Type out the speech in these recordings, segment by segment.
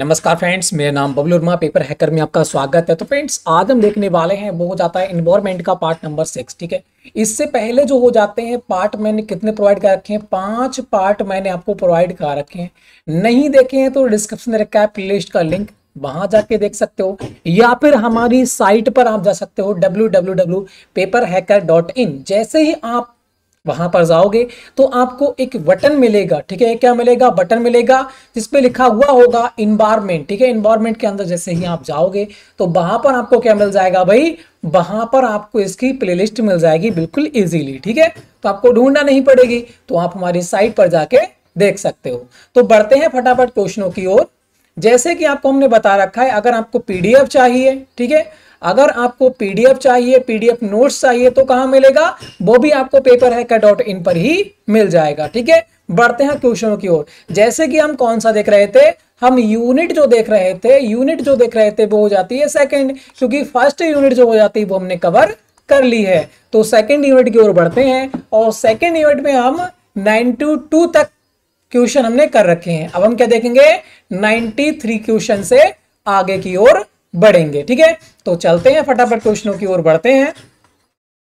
नमस्कार फ्रेंड्स मेरा नाम बबलू वर्मा पेपर हैकर में आपका स्वागत है तो फ्रेंड्स आज हम देखने वाले हैं वो हो जाता है इन्वायरमेंट का पार्ट नंबर सिक्स ठीक है इससे पहले जो हो जाते हैं पार्ट मैंने कितने प्रोवाइड कर रखे हैं पांच पार्ट मैंने आपको प्रोवाइड कर रखे हैं नहीं देखे हैं तो डिस्क्रिप्शन में रखा है प्ले का लिंक वहां जाके देख सकते हो या फिर हमारी साइट पर आप जा सकते हो डब्ल्यू जैसे ही आप वहां पर जाओगे तो आपको एक बटन मिलेगा ठीक है क्या मिलेगा बटन मिलेगा जिसपे लिखा हुआ होगा इन्वायरमेंट ठीक है इन्वायरमेंट के अंदर जैसे ही आप जाओगे तो वहां पर आपको क्या मिल जाएगा भाई वहां पर आपको इसकी प्लेलिस्ट मिल जाएगी बिल्कुल इजीली ठीक है तो आपको ढूंढना नहीं पड़ेगी तो आप हमारी साइट पर जाके देख सकते हो तो बढ़ते हैं फटाफट क्वेश्चनों की ओर जैसे कि आपको हमने बता रखा है अगर आपको पीडीएफ चाहिए ठीक है अगर आपको पीडीएफ चाहिए पीडीएफ नोट्स चाहिए तो कहां मिलेगा वो भी आपको पेपर है डॉट इन पर ही मिल जाएगा ठीक है बढ़ते हैं क्वेश्चनों की ओर जैसे कि हम कौन सा देख रहे थे हम यूनिट जो देख रहे थे यूनिट जो देख रहे थे वो हो जाती है सेकेंड क्योंकि फर्स्ट यूनिट जो हो जाती है वो हमने कवर कर ली है तो सेकेंड यूनिट की ओर बढ़ते हैं और सेकेंड यूनिट में हम टू तक क्वेश्चन हमने कर रखे हैं अब हम क्या देखेंगे 93 क्वेश्चन से आगे की ओर बढ़ेंगे ठीक है तो चलते हैं फटाफट क्वेश्चनों की ओर बढ़ते हैं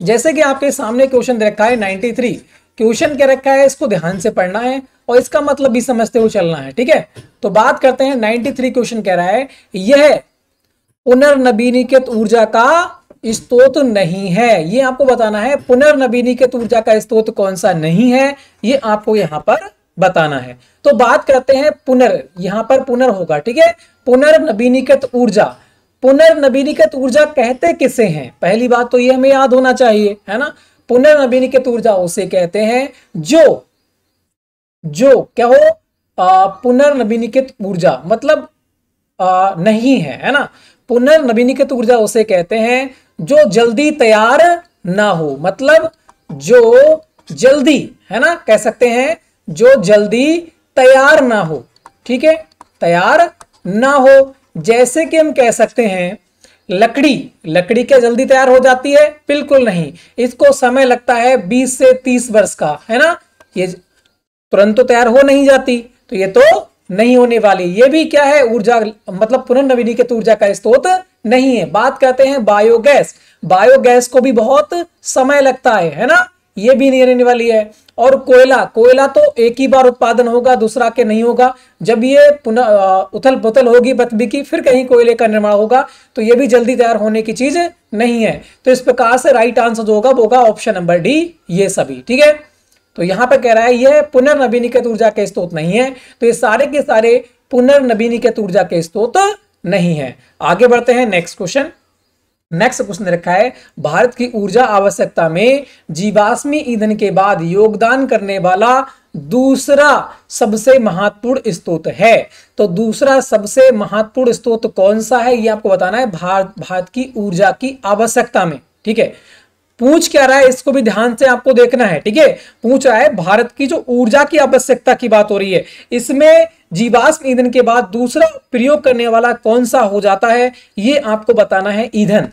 जैसे कि आपके सामने क्वेश्चन दे रखा है 93 क्वेश्चन क्या रखा है इसको ध्यान से पढ़ना है और इसका मतलब भी समझते हुए चलना है ठीक है तो बात करते हैं 93 क्वेश्चन कह रहा है यह पुनर्नवीनीकृत ऊर्जा का स्त्रोत नहीं है ये आपको बताना है पुनर्नवीनीकृत ऊर्जा का स्त्रोत कौन सा नहीं है ये आपको यहां पर बताना है तो बात करते हैं पुनर् यहां पर पुनर् होगा ठीक है पुनर्नवीनीकृत ऊर्जा पुनर्नवीनीकृत ऊर्जा कहते किसे हैं पहली बात तो ये हमें याद होना चाहिए है ना पुनर्नवीनीकृत ऊर्जा उसे कहते हैं जो जो क्या हो पुनर्नवीनीकृत ऊर्जा मतलब आ, नहीं है है ना पुनर्नवीनीकृत ऊर्जा उसे कहते हैं जो जल्दी तैयार ना हो मतलब जो जल्दी है ना कह सकते हैं जो जल्दी तैयार ना हो ठीक है तैयार ना हो जैसे कि हम कह सकते हैं लकड़ी लकड़ी क्या जल्दी तैयार हो जाती है बिल्कुल नहीं इसको समय लगता है 20 से 30 वर्ष का है ना ये तुरंत तो तैयार हो नहीं जाती तो ये तो नहीं होने वाली ये भी क्या है ऊर्जा मतलब पुनर्नवीनीकृत तो ऊर्जा का स्त्रोत नहीं है बात कहते हैं बायोगैस बायोगैस को भी बहुत समय लगता है है ना ये भी नहीं रहने वाली है और कोयला कोयला तो एक ही बार उत्पादन होगा दूसरा के नहीं होगा जब ये पुनः उथल पुथल होगी पृथ्वी की फिर कहीं कोयले का निर्माण होगा तो ये भी जल्दी तैयार होने की चीज नहीं है तो इस प्रकार से राइट आंसर जो होगा वो होगा ऑप्शन नंबर डी ये सभी ठीक है तो यहां पर कह रहा है यह पुनर्नवीनीकृत ऊर्जा के स्त्रोत नहीं है तो ये सारे के सारे पुनर्नवीनीकृत ऊर्जा के स्त्रोत नहीं है आगे बढ़ते हैं नेक्स्ट क्वेश्चन नेक्स्ट क्वेश्चन रखा है भारत की ऊर्जा आवश्यकता में जीवाश्मी ईंधन के बाद योगदान करने वाला दूसरा सबसे महत्वपूर्ण स्त्रोत है तो दूसरा सबसे महत्वपूर्ण स्त्रोत कौन सा है ये आपको बताना है भारत भारत की ऊर्जा की आवश्यकता में ठीक है पूछ क्या रहा है इसको भी ध्यान से आपको देखना है ठीक है पूछ रहा है भारत की जो ऊर्जा की आवश्यकता की बात हो रही है इसमें जीवाश्म ईंधन के बाद दूसरा प्रयोग करने वाला कौन सा हो जाता है ये आपको बताना है ईंधन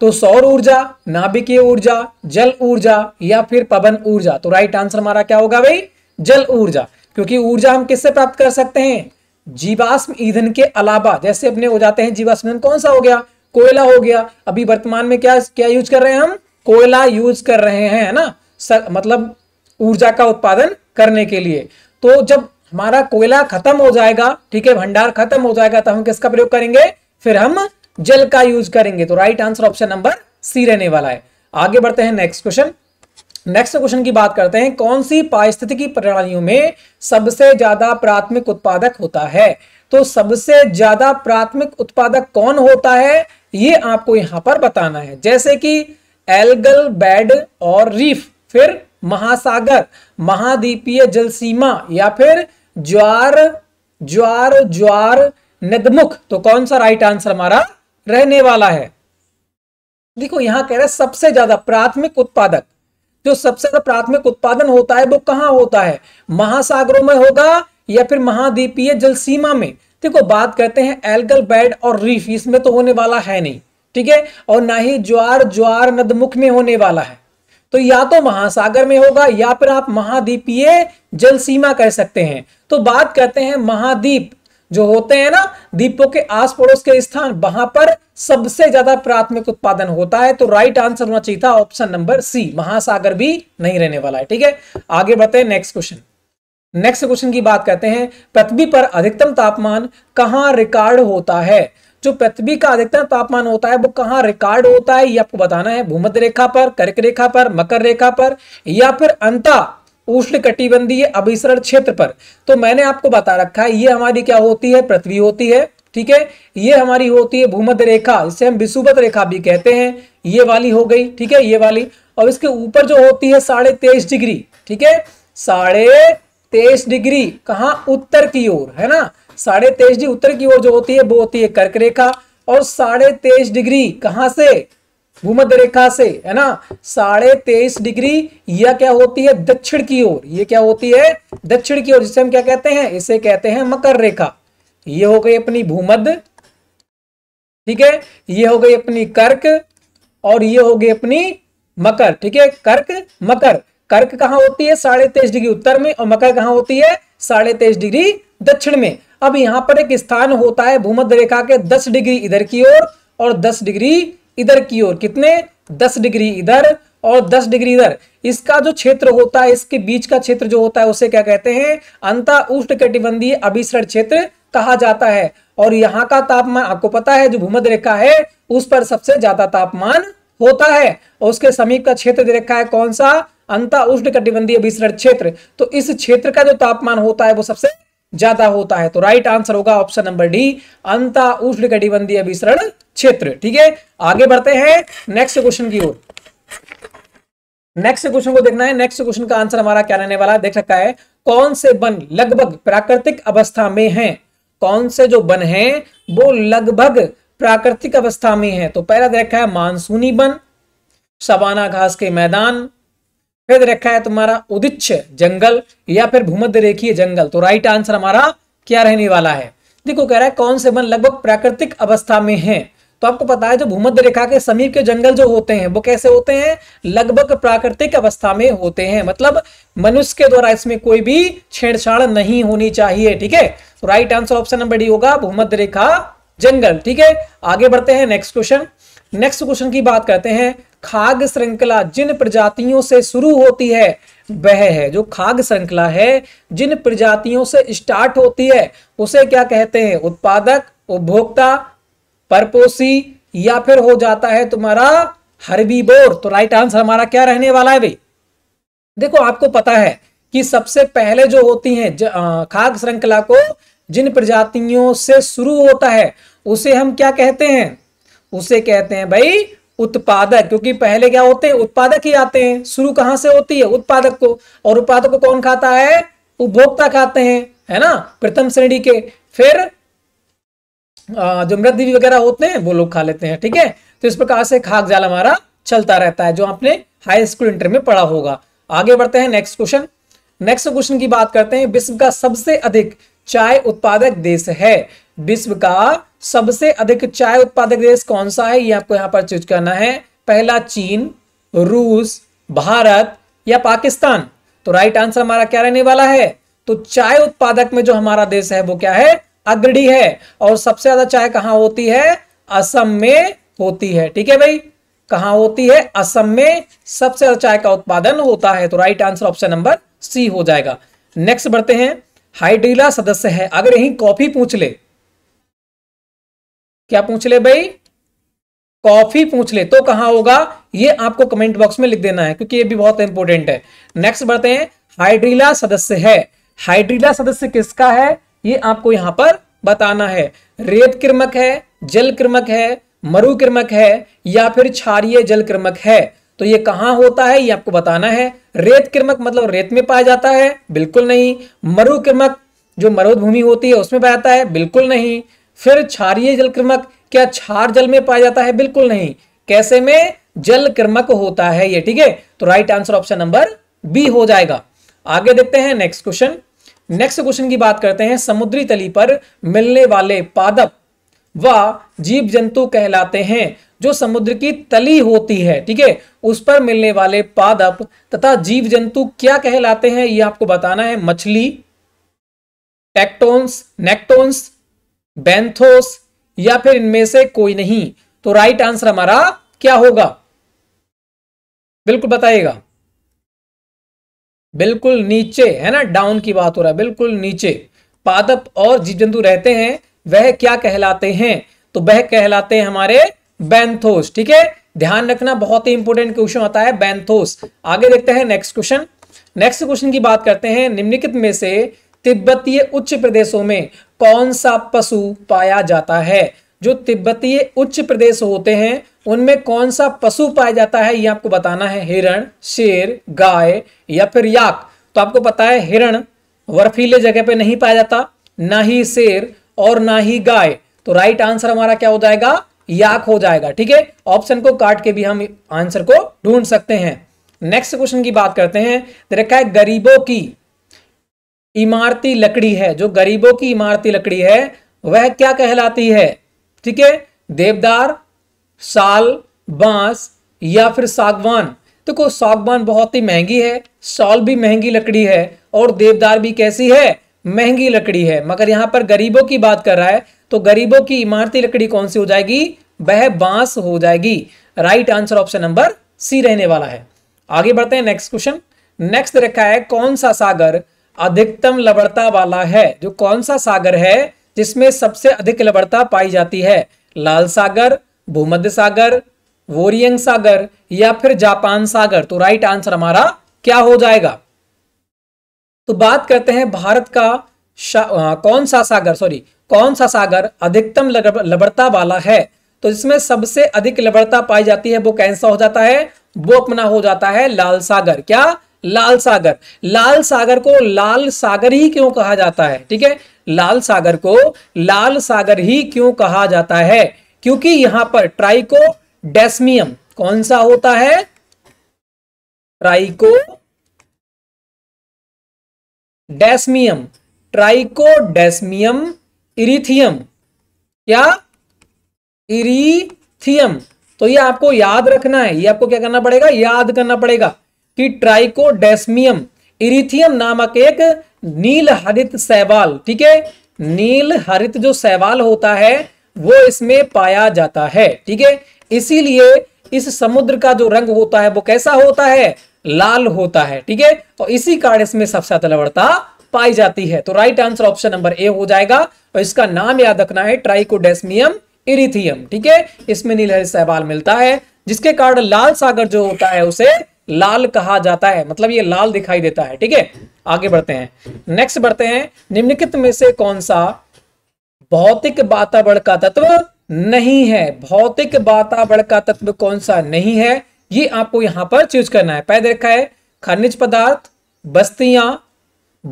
तो सौर ऊर्जा नाभिकीय ऊर्जा जल ऊर्जा या फिर पवन ऊर्जा तो राइट आंसर हमारा क्या होगा भाई जल ऊर्जा क्योंकि ऊर्जा हम किससे प्राप्त कर सकते हैं जीवाश्म ईंधन के अलावा जैसे अपने हो जाते हैं जीवाश्म ईंधन कौन सा हो गया कोयला हो गया अभी वर्तमान में क्या क्या यूज कर रहे हैं हम कोयला यूज कर रहे हैं है ना सर, मतलब ऊर्जा का उत्पादन करने के लिए तो जब हमारा कोयला खत्म हो जाएगा ठीक है भंडार खत्म हो जाएगा तो हम किसका प्रयोग करेंगे फिर हम जल का यूज करेंगे तो right answer option number C रहने वाला है आगे बढ़ते हैं नेक्स्ट क्वेश्चन नेक्स्ट क्वेश्चन की बात करते हैं कौन सी पारिस्थितिकी प्रणालियों में सबसे ज्यादा प्राथमिक उत्पादक होता है तो सबसे ज्यादा प्राथमिक उत्पादक कौन होता है ये आपको यहां पर बताना है जैसे कि एल्गल बेड और रीफ फिर महासागर महाद्वीपीय जल सीमा या फिर ज्वार ज्वार ज्वार नदमुख तो कौन सा राइट आंसर हमारा रहने वाला है देखो यहां कह रहे सबसे ज्यादा प्राथमिक उत्पादक जो सबसे ज्यादा प्राथमिक उत्पादन होता है वो कहां होता है महासागरों में होगा या फिर महाद्वीपीय जल सीमा में देखो बात करते हैं एल्गल बेड और रीफ इसमें तो होने वाला है नहीं ठीक है और ना ही ज्वार ज्वार नदमुख में होने वाला है तो या तो महासागर में होगा या फिर आप महाद्वीपीय जल सीमा कह सकते हैं तो बात करते हैं महाद्वीप जो होते हैं ना द्वीपों के आस पड़ोस के स्थान वहां पर सबसे ज्यादा प्राथमिक उत्पादन होता है तो राइट आंसर होना चाहिए था ऑप्शन नंबर सी महासागर भी नहीं रहने वाला है ठीक है आगे बढ़ते हैं नेक्स्ट क्वेश्चन नेक्स्ट क्वेश्चन की बात करते हैं पृथ्वी पर अधिकतम तापमान कहां रिकॉर्ड होता है जो पृथ्वी का अधिकतम तापमान होता है वो कहाँ रिकॉर्ड होता है ये आपको बताना है भूमध्य रेखा पर कर्क रेखा पर मकर रेखा पर या फिर अंता उष्ण कटिबंधीय अभिसरण क्षेत्र पर तो मैंने आपको बता रखा है ये हमारी क्या होती है पृथ्वी होती है ठीक है ये हमारी होती है भूमध्य रेखा इसे हम विषुवत रेखा भी कहते हैं ये वाली हो गई ठीक है ये वाली और इसके ऊपर जो होती है साढ़े तेईस डिग्री ठीक है साढ़े तेईस डिग्री कहा उत्तर की ओर है ना साढ़े तेईस डिग्री उत्तर की ओर जो होती है वो होती है कर्क रेखा और साढ़े तेईस डिग्री कहां से भूमध्य रेखा से है ना साढ़े तेईस डिग्री यह क्या होती है दक्षिण की ओर यह क्या होती है दक्षिण की ओर जिसे हम क्या कहते हैं इसे कहते हैं मकर रेखा यह हो गई अपनी भूमध्य ठीक है यह हो गई अपनी कर्क और यह हो गई अपनी मकर ठीक है कर्क मकर कर्क कहां होती है साढ़े तेईस डिग्री उत्तर में और मकर कहां होती है साढ़े तेईस डिग्री दक्षिण में अब यहां पर एक स्थान होता है भूमध्य रेखा के दस डिग्री इधर की ओर और दस डिग्री इधर की ओर कितने दस डिग्री इधर और 10 डिग्री इधर इसका जो क्षेत्र होता है इसके बीच का क्षेत्र जो होता है उसे क्या कहते हैं अंता उष्ण कटिबंधीय अभिसरण क्षेत्र कहा जाता है और यहाँ का तापमान आपको पता है जो भूमध्य रेखा है उस पर सबसे ज्यादा तापमान होता है और उसके समीप का क्षेत्र दे रखा है कौन सा अंता उष्ण कटिबंधीय अभिसरण क्षेत्र तो इस क्षेत्र का जो तापमान होता है वो सबसे ज्यादा होता है तो राइट आंसर होगा ऑप्शन नंबर डी अंता उष्ण कटिबंधीय अभिसरण क्षेत्र ठीक है आगे बढ़ते हैं नेक्स्ट क्वेश्चन की ओर नेक्स्ट क्वेश्चन को देखना है नेक्स्ट क्वेश्चन का आंसर हमारा क्या रहने वाला है देख रखा है कौन से वन लगभग प्राकृतिक अवस्था में है कौन से जो वन है वो लगभग प्राकृतिक अवस्था में है तो पहला देखा है मानसूनी वन सवाना घास के मैदान फिर रखा है तुम्हारा उदिच्छ जंगल या फिर भूमध्य रेखीय जंगल तो राइट आंसर हमारा क्या रहने वाला है देखो कह रहा है कौन से वन लगभग प्राकृतिक अवस्था में है तो आपको पता है जो भूमध्य रेखा के समीप के जंगल जो होते हैं वो कैसे होते हैं लगभग प्राकृतिक अवस्था में होते हैं मतलब मनुष्य के द्वारा इसमें कोई भी छेड़छाड़ नहीं होनी चाहिए ठीक है तो right answer option number D होगा भूमध्य रेखा जंगल ठीक है आगे बढ़ते हैं नेक्स्ट क्वेश्चन नेक्स्ट क्वेश्चन की बात करते हैं खाग श्रृंखला जिन प्रजातियों से शुरू होती है वह है जो खाग श्रृंखला है जिन प्रजातियों से स्टार्ट होती है उसे क्या कहते हैं उत्पादक उपभोक्ता परपोसी या फिर हो जाता है तुम्हारा बोर तो राइट आंसर हमारा क्या रहने वाला है भाई देखो आपको पता है कि सबसे पहले जो होती है खाग श्रृंखला को जिन प्रजातियों से शुरू होता है उसे हम क्या कहते हैं उसे कहते हैं भाई उत्पादक क्योंकि पहले क्या होते हैं उत्पादक ही आते हैं शुरू कहां से होती है उत्पादक को और उत्पादक को कौन खाता है उपभोक्ता खाते हैं है ना प्रथम श्रेणी के फिर जो मृदि वगैरह होते हैं वो लोग खा लेते हैं ठीक है तो इस प्रकार से खाक जाल हमारा चलता रहता है जो आपने हाई स्कूल इंटर में पढ़ा होगा आगे बढ़ते हैं नेक्स्ट क्वेश्चन नेक्स्ट क्वेश्चन की बात करते हैं विश्व का सबसे अधिक चाय उत्पादक देश है विश्व का सबसे अधिक चाय उत्पादक देश कौन सा है ये आपको यहां पर चूज करना है पहला चीन रूस भारत या पाकिस्तान तो राइट आंसर हमारा क्या रहने वाला है तो चाय उत्पादक में जो हमारा देश है वो क्या है अग्रणी है और सबसे ज्यादा चाय कहां होती है असम में होती है ठीक है भाई कहां होती है असम में सबसे ज्यादा चाय का उत्पादन होता है तो right answer option number C हो जाएगा नेक्स्ट बढ़ते हैं हाइड्रीला सदस्य है अगर यही कॉफी पूछ ले क्या पूछ ले भाई कॉफी पूछ ले तो कहां होगा ये आपको कमेंट बॉक्स में लिख देना है क्योंकि ये भी बहुत इंपॉर्टेंट है नेक्स्ट बढ़ते हैं हाइड्रीला सदस्य है हाइड्रीला सदस्य किसका है ये आपको यहां पर बताना है रेत क्रमक है जल क्रमक है मरु क्रमक है या फिर क्षारिय जल क्रमक है तो ये कहां होता है ये आपको बताना है रेत क्रमक मतलब रेत में पाया जाता है बिल्कुल नहीं मरु क्रमक जो मरुद भूमि होती है उसमें पाया जाता है बिल्कुल नहीं फिर क्षारिय जल क्रमक क्या क्षार जल में पाया जाता है बिल्कुल नहीं कैसे में जल क्रमक होता है ये ठीक है तो right answer option number B हो जाएगा आगे देखते हैं नेक्स्ट क्वेश्चन नेक्स्ट क्वेश्चन की बात करते हैं समुद्री तली पर मिलने वाले पादप व जीव जंतु कहलाते हैं जो समुद्र की तली होती है ठीक है उस पर मिलने वाले पादप तथा जीव जंतु क्या कहलाते हैं ये आपको बताना है मछली टेक्टोन्स नेक्टोन्स बेंथोस या फिर इनमें से कोई नहीं तो राइट आंसर हमारा क्या होगा बिल्कुल बताइएगा बिल्कुल नीचे है ना डाउन की बात हो रहा है बिल्कुल नीचे पादप और जीव जंतु रहते हैं वह क्या कहलाते हैं तो वह कहलाते हैं हमारे बैंथोस ठीक है ध्यान रखना बहुत ही इंपॉर्टेंट क्वेश्चन होता है बैंथोस आगे देखते हैं नेक्स्ट क्वेश्चन नेक्स्ट क्वेश्चन की बात करते हैं निम्नलिखित में से तिब्बतीय उच्च प्रदेशों में कौन सा पशु पाया जाता है जो तिब्बतीय उच्च प्रदेश होते हैं उनमें कौन सा पशु पाया जाता है ये आपको बताना है हिरण शेर गाय या फिर याक तो आपको पता है हिरण बर्फीले जगह पे नहीं पाया जाता ना ही शेर और ना ही गाय तो राइट आंसर हमारा क्या हो जाएगा याक हो जाएगा ठीक है ऑप्शन को काट के भी हम आंसर को ढूंढ सकते हैं नेक्स्ट क्वेश्चन की बात करते हैं रखा है गरीबों की इमारती लकड़ी है जो गरीबों की इमारती लकड़ी है वह क्या कहलाती है ठीक है देवदार साल बांस या फिर सागवान देखो तो सागवान बहुत ही महंगी है साल भी महंगी लकड़ी है और देवदार भी कैसी है महंगी लकड़ी है मगर यहां पर गरीबों की बात कर रहा है तो गरीबों की इमारती लकड़ी कौन सी हो जाएगी वह बांस हो जाएगी right answer option number C रहने वाला है आगे बढ़ते हैं नेक्स्ट क्वेश्चन नेक्स्ट रखा है कौन सा सागर अधिकतम लवणता वाला है जो कौन सा सागर है जिसमें सबसे अधिक लवणता पाई जाती है लाल सागर भूमध्य सागर वोरियंग सागर या फिर जापान सागर तो राइट आंसर हमारा क्या हो जाएगा तो बात करते हैं भारत का आ, कौन सा सागर सॉरी कौन सा सागर अधिकतम लबड़ता वाला है तो इसमें सबसे अधिक लबड़ता पाई जाती है वो कैसा हो जाता है वो अपना हो जाता है लाल सागर क्या लाल सागर लाल सागर को लाल सागर ही क्यों कहा जाता है ठीक है लाल सागर को लाल सागर ही क्यों कहा जाता है क्योंकि यहां पर ट्राइको डेस्मियम कौन सा होता है ट्राइको डेस्मियम ट्राइको डेस्मियम इरिथियम या इरिथियम तो ये आपको याद रखना है ये आपको क्या करना पड़ेगा याद करना पड़ेगा कि ट्राइकोडेसमियम इरिथियम नामक एक नील हरित सैवाल ठीक है नील हरित जो सैवाल होता है वो इसमें पाया जाता है ठीक है इसीलिए इस समुद्र का जो रंग होता है वो कैसा होता है लाल होता है ठीक है और इसी कारण इसमें सबसे तलवरता पाई जाती है तो right answer option number A हो जाएगा और इसका नाम याद रखना है ट्राइकोडेसमियम इरिथियम ठीक है इसमें नीलहरित सहवाल मिलता है जिसके कारण लाल सागर जो होता है उसे लाल कहा जाता है मतलब ये लाल दिखाई देता है ठीक है आगे बढ़ते हैं नेक्स्ट बढ़ते हैं निम्नलिखित में से कौन सा भौतिक वातावरण का तत्व नहीं है भौतिक वातावरण का तत्व कौन सा नहीं है ये आपको यहां पर चूज करना है पैदा रखा है खनिज पदार्थ बस्तियां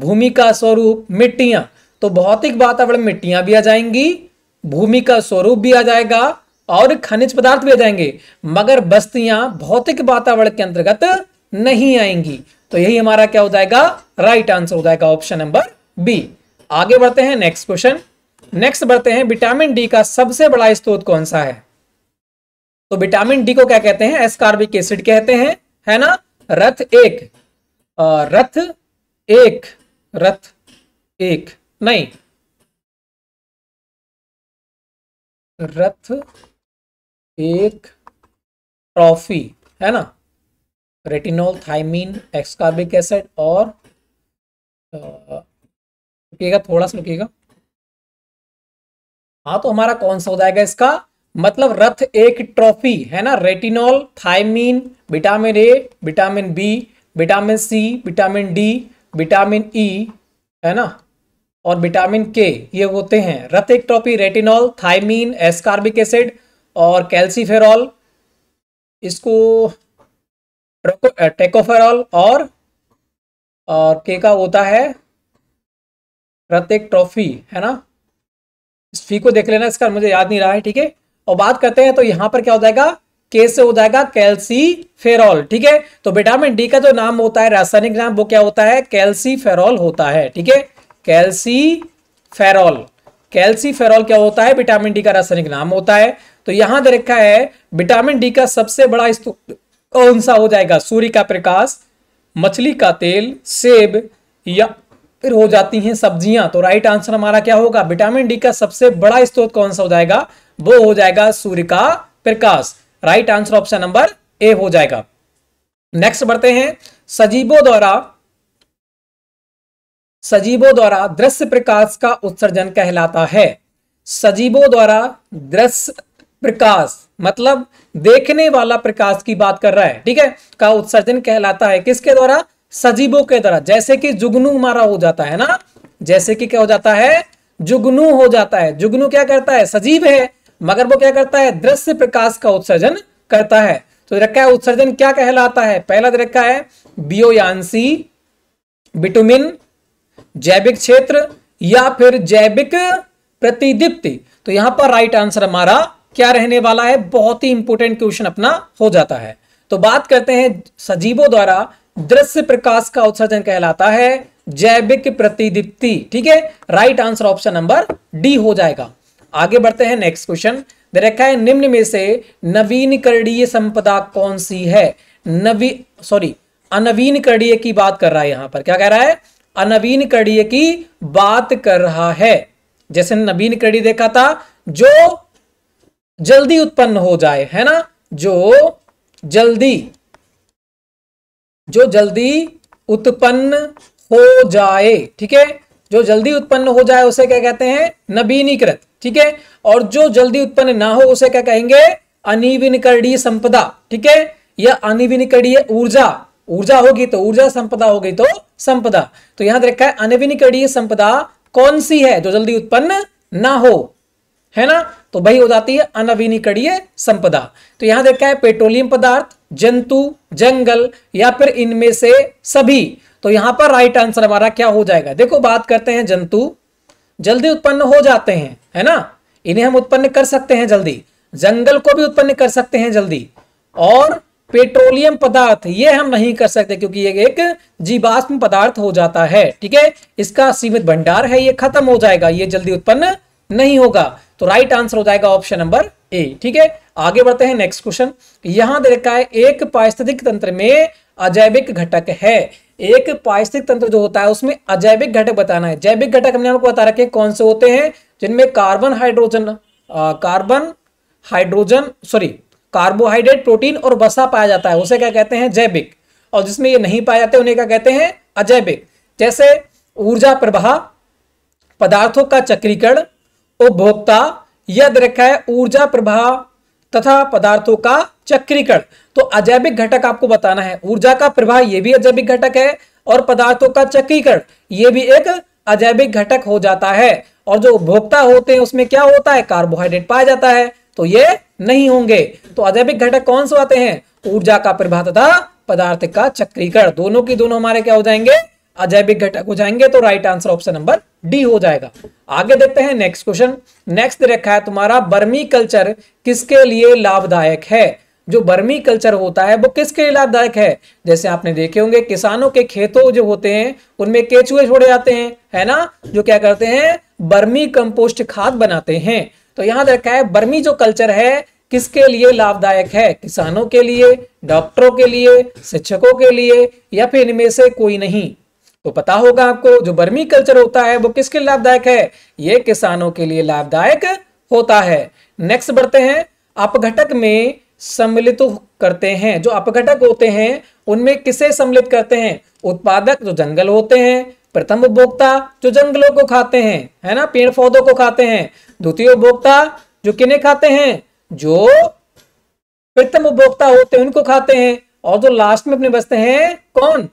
भूमि का स्वरूप मिट्टियां तो भौतिक वातावरण मिट्टियां भी आ जाएंगी भूमि का स्वरूप भी आ जाएगा और खनिज पदार्थ भी आ जाएंगे मगर बस्तियां भौतिक वातावरण के अंतर्गत नहीं आएंगी तो यही हमारा क्या हो जाएगा राइट आंसर हो जाएगा ऑप्शन नंबर बी आगे बढ़ते हैं नेक्स्ट क्वेश्चन नेक्स्ट बढ़ते हैं विटामिन डी का सबसे बड़ा स्त्रोत कौन सा है तो विटामिन डी को क्या कहते हैं एस्कार्बिक एसिड कहते हैं है ना रथ एक आ, रथ एक रथ एक नहीं रथ एक ट्रॉफी है ना रेटिनोल थाइमिन एक्सकार्बिक एसिड और रुकिएगा थोड़ा सा रुकिएगा हाँ तो हमारा कौन सा हो जाएगा इसका मतलब रथ एक ट्रॉफी है ना retinol thiamine vitamin A vitamin B vitamin C vitamin D vitamin E है ना और विटामिन के ये होते हैं रथ एक ट्रॉफी रेटिनॉल थाइमिन एस्कार्बिक एसिड और कैल्सीफेरॉल इसको टेकोफेरॉल और और के का होता है प्रत्येक ट्रॉफी है ना इस फी को देख लेना इसका मुझे याद नहीं रहा है ठीक है और बात करते हैं तो यहां पर क्या हो जाएगा के से हो जाएगा फेरॉल ठीक है तो विटामिन डी का जो नाम होता है रासायनिक नाम वो क्या होता है फेरॉल होता है ठीक है फेरॉल कैल्सी फेरॉल क्या होता है विटामिन डी का रासायनिक नाम होता है तो यहां दे रखा है विटामिन डी का सबसे बड़ा तो, कौन सा हो जाएगा सूर्य का प्रकाश मछली का तेल सेब या फिर हो जाती हैं सब्जियां तो राइट आंसर हमारा क्या होगा विटामिन डी का सबसे बड़ा स्त्रोत कौन सा हो जाएगा वो हो जाएगा सूर्य का प्रकाश right answer option number A हो जाएगा नेक्स्ट बढ़ते हैं सजीवों द्वारा सजीवों द्वारा दृश्य प्रकाश का उत्सर्जन कहलाता है सजीवों द्वारा दृश्य प्रकाश मतलब देखने वाला प्रकाश की बात कर रहा है ठीक है का उत्सर्जन कहलाता है किसके द्वारा सजीवों के द्वारा जैसे कि जुगनू हमारा हो जाता है ना जैसे कि क्या हो जाता है जुगनू हो जाता है जुगनू क्या करता है सजीव है मगर वो क्या करता है दृश्य प्रकाश का उत्सर्जन करता है तो रखा है उत्सर्जन क्या कहलाता है पहला रखा तो है बियोयांसी विटामिन जैविक क्षेत्र या फिर जैविक प्रतिदीप्ति तो यहां पर राइट आंसर हमारा क्या रहने वाला है बहुत ही इंपॉर्टेंट क्वेश्चन अपना हो जाता है तो बात करते हैं सजीवों द्वारा दृश्य प्रकाश का उत्सर्जन कहलाता है जैविक प्रतिदीप्ति ठीक है right answer option number D हो जाएगा आगे बढ़ते हैं नेक्स्ट क्वेश्चन दे रखा है निम्न में से नवीनकरणीय संपदा कौन सी है नवी सॉरी अनवीनकरणीय की बात कर रहा है यहां पर क्या कह रहा है अनवीनकरणीय की बात कर रहा है जैसे नवीनकरणीय देखा था जो जल्दी उत्पन्न हो जाए है ना जो जल्दी जो जल्दी उत्पन्न हो जाए ठीक है जो जल्दी उत्पन्न हो जाए उसे क्या कहते हैं नवीनीकृत ठीक है और जो जल्दी उत्पन्न ना हो उसे क्या कहेंगे अनिविनकरणीय संपदा ठीक है या अनिविनकरणीय ऊर्जा ऊर्जा होगी तो ऊर्जा संपदा हो गई तो संपदा तो यहां रखा है अनिविनकरणीय संपदा कौन सी है जो जल्दी उत्पन्न ना हो है ना तो वही हो जाती है अनवीनीकरणीय संपदा तो यहां देखा है पेट्रोलियम पदार्थ जंतु जंगल या फिर इनमें से सभी तो यहां पर राइट आंसर हमारा क्या हो जाएगा देखो बात करते हैं जंतु जल्दी उत्पन्न हो जाते हैं है ना इन्हें हम उत्पन्न कर सकते हैं जल्दी जंगल को भी उत्पन्न कर सकते हैं जल्दी और पेट्रोलियम पदार्थ ये हम नहीं कर सकते क्योंकि ये एक जीवाश्म पदार्थ हो जाता है ठीक है इसका सीमित भंडार है ये खत्म हो जाएगा ये जल्दी उत्पन्न नहीं होगा तो राइट आंसर हो जाएगा ऑप्शन नंबर ए ठीक है आगे बढ़ते हैं नेक्स्ट क्वेश्चन यहां दे रखा है एक पारिस्थितिक तंत्र में अजैविक घटक है एक पारिस्थितिक तंत्र जो होता है उसमें अजैविक घटक बताना है जैविक घटक हमने आपको बता रखे कौन से होते हैं जिनमें carbon hydrogen carbon hydrogen sorry carbohydrate protein और वसा पाया जाता है उसे क्या कहते हैं जैविक और जिसमें ये नहीं पाए जाते उन्हें क्या कहते हैं अजैविक जैसे ऊर्जा प्रवाह पदार्थों का चक्रीकरण उपभोक्ता यद रखा है ऊर्जा प्रभाव तथा पदार्थों का चक्रीकरण तो अजैविक घटक आपको बताना है ऊर्जा का प्रभाव यह भी अजैविक घटक है और पदार्थों का चक्रीकरण यह भी एक अजैविक घटक हो जाता है और जो उपभोक्ता होते हैं उसमें क्या होता है कार्बोहाइड्रेट पाया जाता है तो ये नहीं होंगे तो अजैविक घटक कौन से आते हैं ऊर्जा का प्रभाव तथा पदार्थ का चक्रीकरण दोनों की दोनों हमारे क्या हो जाएंगे अजैविक घटक हो जाएंगे तो right answer option number D हो जाएगा आगे देखते हैं नेक्स्ट क्वेश्चन नेक्स्ट रखा है तुम्हारा बर्मी कल्चर किसके लिए लाभदायक है जो बर्मी कल्चर होता है वो किसके लिए लाभदायक है जैसे आपने देखे होंगे किसानों के खेतों जो होते हैं उनमें केचुए छोड़े जाते हैं है ना जो क्या करते हैं बर्मी कंपोस्ट खाद बनाते हैं तो यहां रखा है बर्मी जो कल्चर है किसके लिए लाभदायक है किसानों के लिए डॉक्टरों के लिए शिक्षकों के लिए या फिर इनमें से कोई नहीं तो पता होगा आपको जो बर्मी कल्चर होता है वो किसके लाभदायक है ये किसानों के लिए लाभदायक होता है नेक्स्ट बढ़ते हैं अपघटक में सम्मिलित करते हैं जो अपघटक होते हैं उनमें किसे सम्मिलित करते हैं उत्पादक जो जंगल होते हैं प्रथम उपभोक्ता जो जंगलों को खाते हैं है ना पेड़ पौधों को खाते हैं द्वितीय उपभोक्ता जो किने खाते हैं जो प्रथम उपभोक्ता होते हैं उनको खाते हैं और जो लास्ट में अपने बचते हैं कौन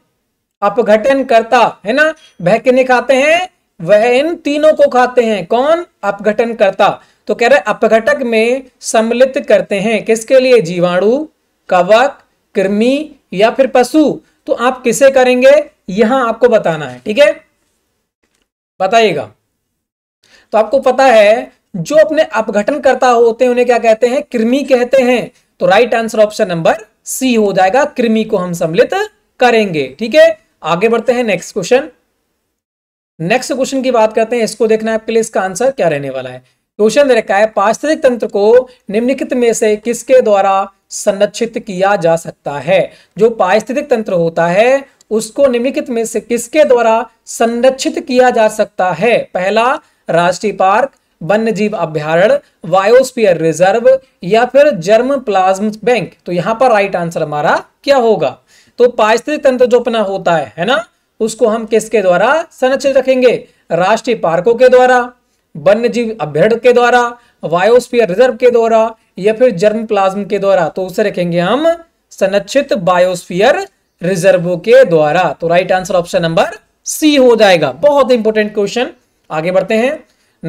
अपघटन करता है ना वह किन्हें खाते हैं वह इन तीनों को खाते हैं कौन अपघटन करता तो कह रहे अपघटक में सम्मिलित करते हैं किसके लिए जीवाणु कवक कृमि या फिर पशु तो आप किसे करेंगे यहां आपको बताना है ठीक है बताइएगा तो आपको पता है जो अपने अपघटन करता होते हैं उन्हें क्या कहते हैं कृमि कहते हैं तो right answer option number C हो जाएगा कृमि को हम सम्मिलित करेंगे ठीक है आगे बढ़ते हैं नेक्स्ट क्वेश्चन नेक्स्ट क्वेश्चन की बात करते हैं इसको देखना है आपके लिए इसका आंसर क्या रहने वाला है क्वेश्चन दे रखा है पारिस्थितिक तंत्र को निम्नलिखित में से किसके द्वारा संरक्षित किया जा सकता है जो पारिस्थितिक तंत्र होता है उसको निम्नलिखित में से किसके द्वारा संरक्षित किया जा सकता है पहला राष्ट्रीय पार्क वन्य जीव अभ्यारण वायोस्पियर रिजर्व या फिर जर्म प्लाज्म बैंक तो यहां पर राइट आंसर हमारा क्या होगा तो पारिस्थितिक तंत्र जो अपना होता है है ना उसको हम किसके द्वारा संरक्षित रखेंगे राष्ट्रीय पार्कों के द्वारा वन्य जीव अभ्यर्थ के द्वारा बायोस्फीयर रिजर्व के द्वारा या फिर जर्म प्लाज्म के द्वारा तो उसे रखेंगे हम संरक्षित बायोस्फीयर रिजर्व के द्वारा तो right answer option number C हो जाएगा बहुत इंपॉर्टेंट क्वेश्चन आगे बढ़ते हैं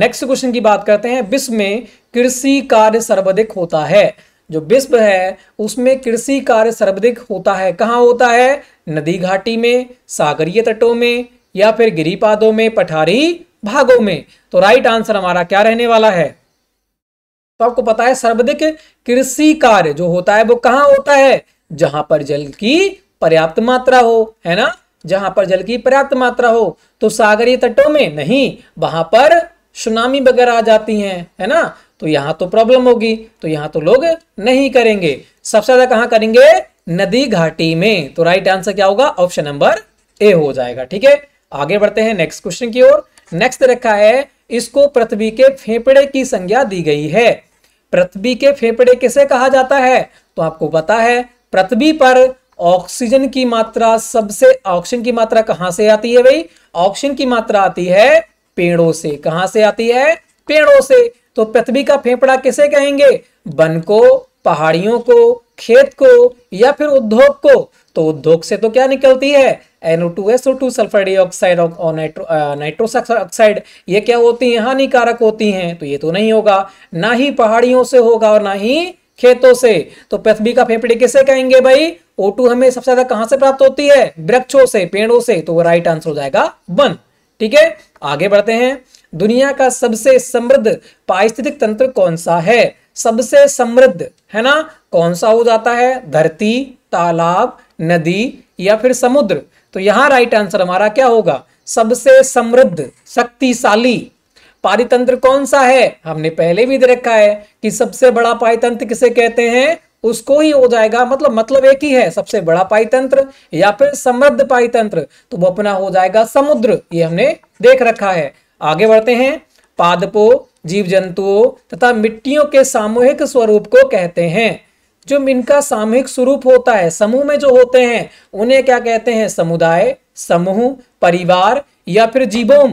नेक्स्ट क्वेश्चन की बात करते हैं विश्व में कृषि कार्य सर्वाधिक होता है जो विश्व है उसमें कृषि कार्य सर्वाधिक होता है कहाँ होता है नदी घाटी में सागरीय तटों में या फिर गिरिपादों में पठारी भागों में तो राइट आंसर हमारा क्या रहने वाला है तो आपको पता है सर्वाधिक कृषि कार्य जो होता है वो कहाँ होता है जहां पर जल की पर्याप्त मात्रा हो है ना जहां पर जल की पर्याप्त मात्रा हो तो सागरीय तटों में नहीं वहां पर सुनामी वगैरह आ जाती हैं है ना तो यहां तो प्रॉब्लम होगी तो यहां तो लोग नहीं करेंगे सबसे ज़्यादा कहां करेंगे नदी घाटी में तो राइट आंसर क्या होगा ऑप्शन नंबर ए हो जाएगा ठीक है आगे बढ़ते हैं नेक्स्ट क्वेश्चन की ओर नेक्स्ट रखा है इसको पृथ्वी के फेफड़े की संज्ञा दी गई है पृथ्वी के फेफड़े किसे कहा जाता है तो आपको पता है पृथ्वी पर ऑक्सीजन की मात्रा सबसे ऑक्सीजन की मात्रा कहां से आती है भाई ऑक्सीजन की मात्रा आती है पेड़ों से कहां से आती है पेड़ों से तो पृथ्वी का फेफड़ा किसे कहेंगे वन को पहाड़ियों को खेत को या फिर उद्योग को तो उद्योग से तो क्या निकलती है टू सल्फर डाइऑक्साइड और नाइट्रोस ऑक्साइड ये क्या होती है हानिकारक होती हैं तो ये तो नहीं होगा ना ही पहाड़ियों से होगा और ना ही खेतों से तो पृथ्वी का फेफड़े किसे कहेंगे भाई O2 हमें सबसे ज्यादा कहां से प्राप्त होती है वृक्षों से पेड़ों से तो वो राइट आंसर हो जाएगा वन ठीक है आगे बढ़ते हैं दुनिया का सबसे समृद्ध पारिस्थितिक तंत्र कौन सा है सबसे समृद्ध है ना कौन सा हो जाता है धरती तालाब नदी या फिर समुद्र तो यहाँ राइट आंसर हमारा क्या होगा सबसे समृद्ध शक्तिशाली पारितंत्र कौन सा है हमने पहले भी दे रखा है कि सबसे बड़ा पारितंत्र किसे कहते हैं उसको ही हो जाएगा मतलब मतलब एक ही है सबसे बड़ा पारितंत्र या फिर समृद्ध पारितंत्र तो वो अपना हो जाएगा समुद्र ये हमने देख रखा है आगे बढ़ते हैं पादपों जीव जंतुओं तथा मिट्टियों के सामूहिक स्वरूप को कहते हैं जो इनका सामूहिक स्वरूप होता है समूह में जो होते हैं उन्हें क्या कहते हैं समुदाय समूह परिवार या फिर जीवों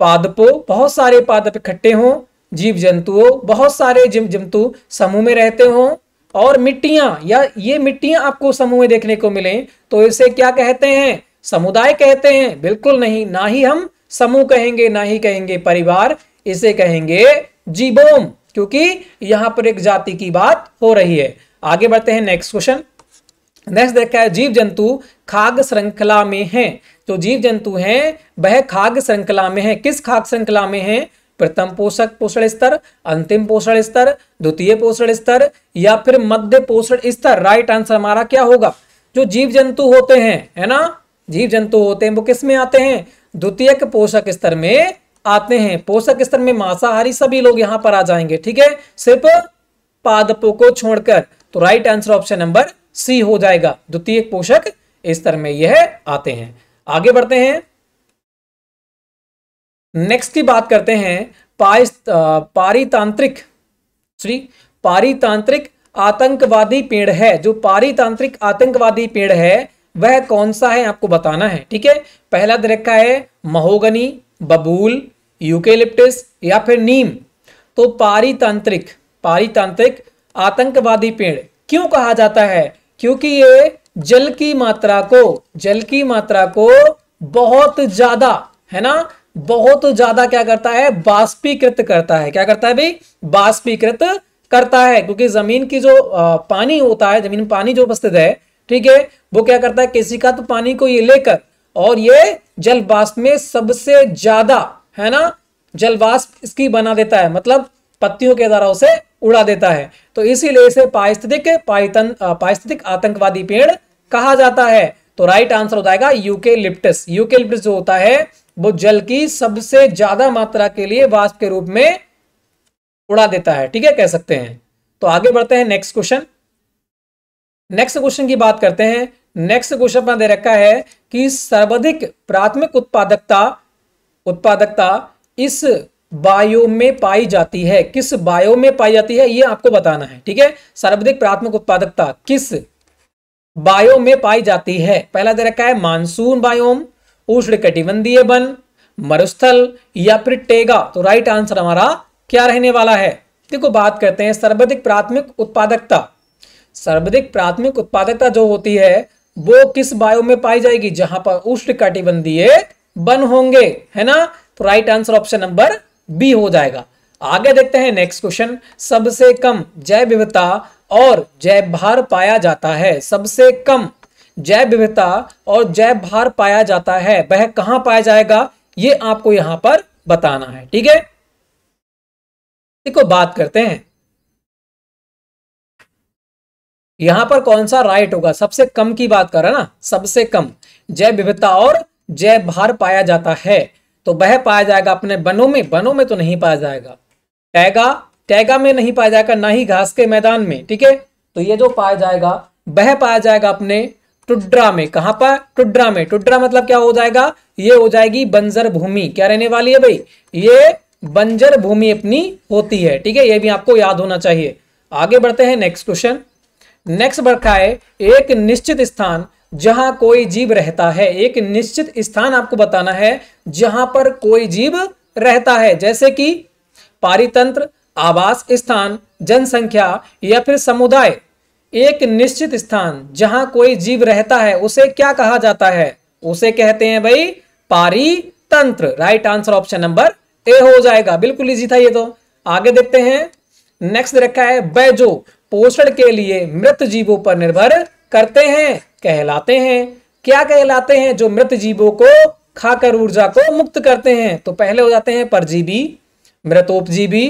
पादपों बहुत सारे पादप इकट्ठे हों जीव जंतुओं बहुत सारे जीव जंतु समूह में रहते हों और मिट्टियां या ये मिट्टियां आपको समूह में देखने को मिले तो इसे क्या कहते हैं समुदाय कहते हैं बिल्कुल नहीं ना ही हम समूह कहेंगे ना ही कहेंगे परिवार इसे कहेंगे जीबोम क्योंकि यहां पर एक जाति की बात हो रही है आगे बढ़ते हैं नेक्स्ट क्वेश्चन नेक्स्ट देखा है जीव जंतु खाग श्रृंखला में हैं जो तो जीव जंतु हैं वह खाग श्रृंखला में हैं किस खाग श्रृंखला में हैं प्रथम पोषक पोषण स्तर अंतिम पोषण स्तर द्वितीय पोषण स्तर या फिर मध्य पोषण स्तर राइट आंसर हमारा क्या होगा जो जीव जंतु होते हैं है ना जीव जंतु होते हैं वो किस में आते हैं द्वितीयक पोषक स्तर में आते हैं पोषक स्तर में मांसाहारी सभी लोग यहां पर आ जाएंगे ठीक है सिर्फ पादपों को छोड़कर तो right answer option number C हो जाएगा द्वितीय पोषक स्तर में यह आते हैं आगे बढ़ते हैं नेक्स्ट की बात करते हैं पारितांत्रिक श्री पारितांत्रिक आतंकवादी पेड़ है जो पारितांत्रिक आतंकवादी पेड़ है वह कौन सा है आपको बताना है ठीक है पहला दे रखा है महोगनी बबूल यूकेलिप्टिस या फिर नीम तो पारितांत्रिक पारितांत्रिक आतंकवादी पेड़ क्यों कहा जाता है क्योंकि ये जल की मात्रा को जल की मात्रा को बहुत ज्यादा है ना बहुत ज्यादा क्या करता है बाष्पीकृत करता है क्या करता है भाई बाष्पीकृत करता है क्योंकि जमीन की जो पानी होता है जमीन में पानी जो उपस्थित है ठीक है वो क्या करता है का तो पानी को ये लेकर और ये जल में सबसे ज्यादा है ना जलवाष्प इसकी बना देता है मतलब पत्तियों के द्वारा उसे उड़ा देता है तो इसीलिए इसे पारिस्थितिक पायतन पारिस्थितिक आतंकवादी पेड़ कहा जाता है तो राइट आंसर हो जाएगा यूके लिप्टस यूके लिप्टस जो होता है वो जल की सबसे ज्यादा मात्रा के लिए वाष्प के रूप में उड़ा देता है ठीक है कह सकते हैं तो आगे बढ़ते हैं नेक्स्ट क्वेश्चन नेक्स्ट क्वेश्चन की बात करते हैं नेक्स्ट क्वेश्चन में दे रखा है कि सर्वाधिक प्राथमिक उत्पादकता उत्पादकता इस बायो में पाई जाती है किस बायो में पाई जाती है ये आपको बताना है ठीक है सर्वाधिक प्राथमिक उत्पादकता किस बायो में पाई जाती है पहला दे रखा है मानसून बायोम उष्ण कटिबंधीय वन मरुस्थल या फिर टेगा तो राइट आंसर हमारा क्या रहने वाला है देखो बात करते हैं सर्वाधिक प्राथमिक उत्पादकता सर्वाधिक प्राथमिक उत्पादकता जो होती है वो किस बायो में पाई जाएगी जहां पर उष्ण कटिबंधीय वन होंगे है ना तो right answer option number B हो जाएगा आगे देखते हैं नेक्स्ट क्वेश्चन सबसे कम जैव विविधता और जैव भार पाया जाता है सबसे कम जैव विविधता और जैव भार पाया जाता है वह कहां पाया जाएगा ये आपको यहां पर बताना है ठीक है देखो बात करते हैं यहां पर कौन सा राइट होगा सबसे कम की बात कर रहा ना सबसे कम जय विविधता और जय भार पाया जाता है तो वह पाया जाएगा अपने बनों में बनों में तो नहीं पाया जाएगा टैगा टैगा में नहीं पाया जाएगा ना ही घास के मैदान में ठीक है तो ये जो पाया जाएगा वह पाया जाएगा अपने टुड्रा में कहां पर टुड्रा में टुड्रा मतलब क्या हो जाएगा ये हो जाएगी बंजर भूमि क्या रहने वाली है भाई ये बंजर भूमि अपनी होती है ठीक है ये भी आपको याद होना चाहिए आगे बढ़ते हैं नेक्स्ट क्वेश्चन नेक्स्ट वर्ग है एक निश्चित स्थान जहां कोई जीव रहता है एक निश्चित स्थान आपको बताना है जहां पर कोई जीव रहता है जैसे कि पारितंत्र आवास स्थान जनसंख्या या फिर समुदाय एक निश्चित स्थान जहां कोई जीव रहता है उसे क्या कहा जाता है उसे कहते हैं भाई पारितंत्र right answer option number A हो जाएगा बिल्कुल इजी था ये तो आगे देखते हैं नेक्स्ट रखा है बैजो पोषण के लिए मृत जीवों पर निर्भर करते हैं कहलाते हैं क्या कहलाते हैं जो मृत जीवों को खाकर ऊर्जा को मुक्त करते हैं तो पहले हो जाते हैं परजीवी मृतोपजीवी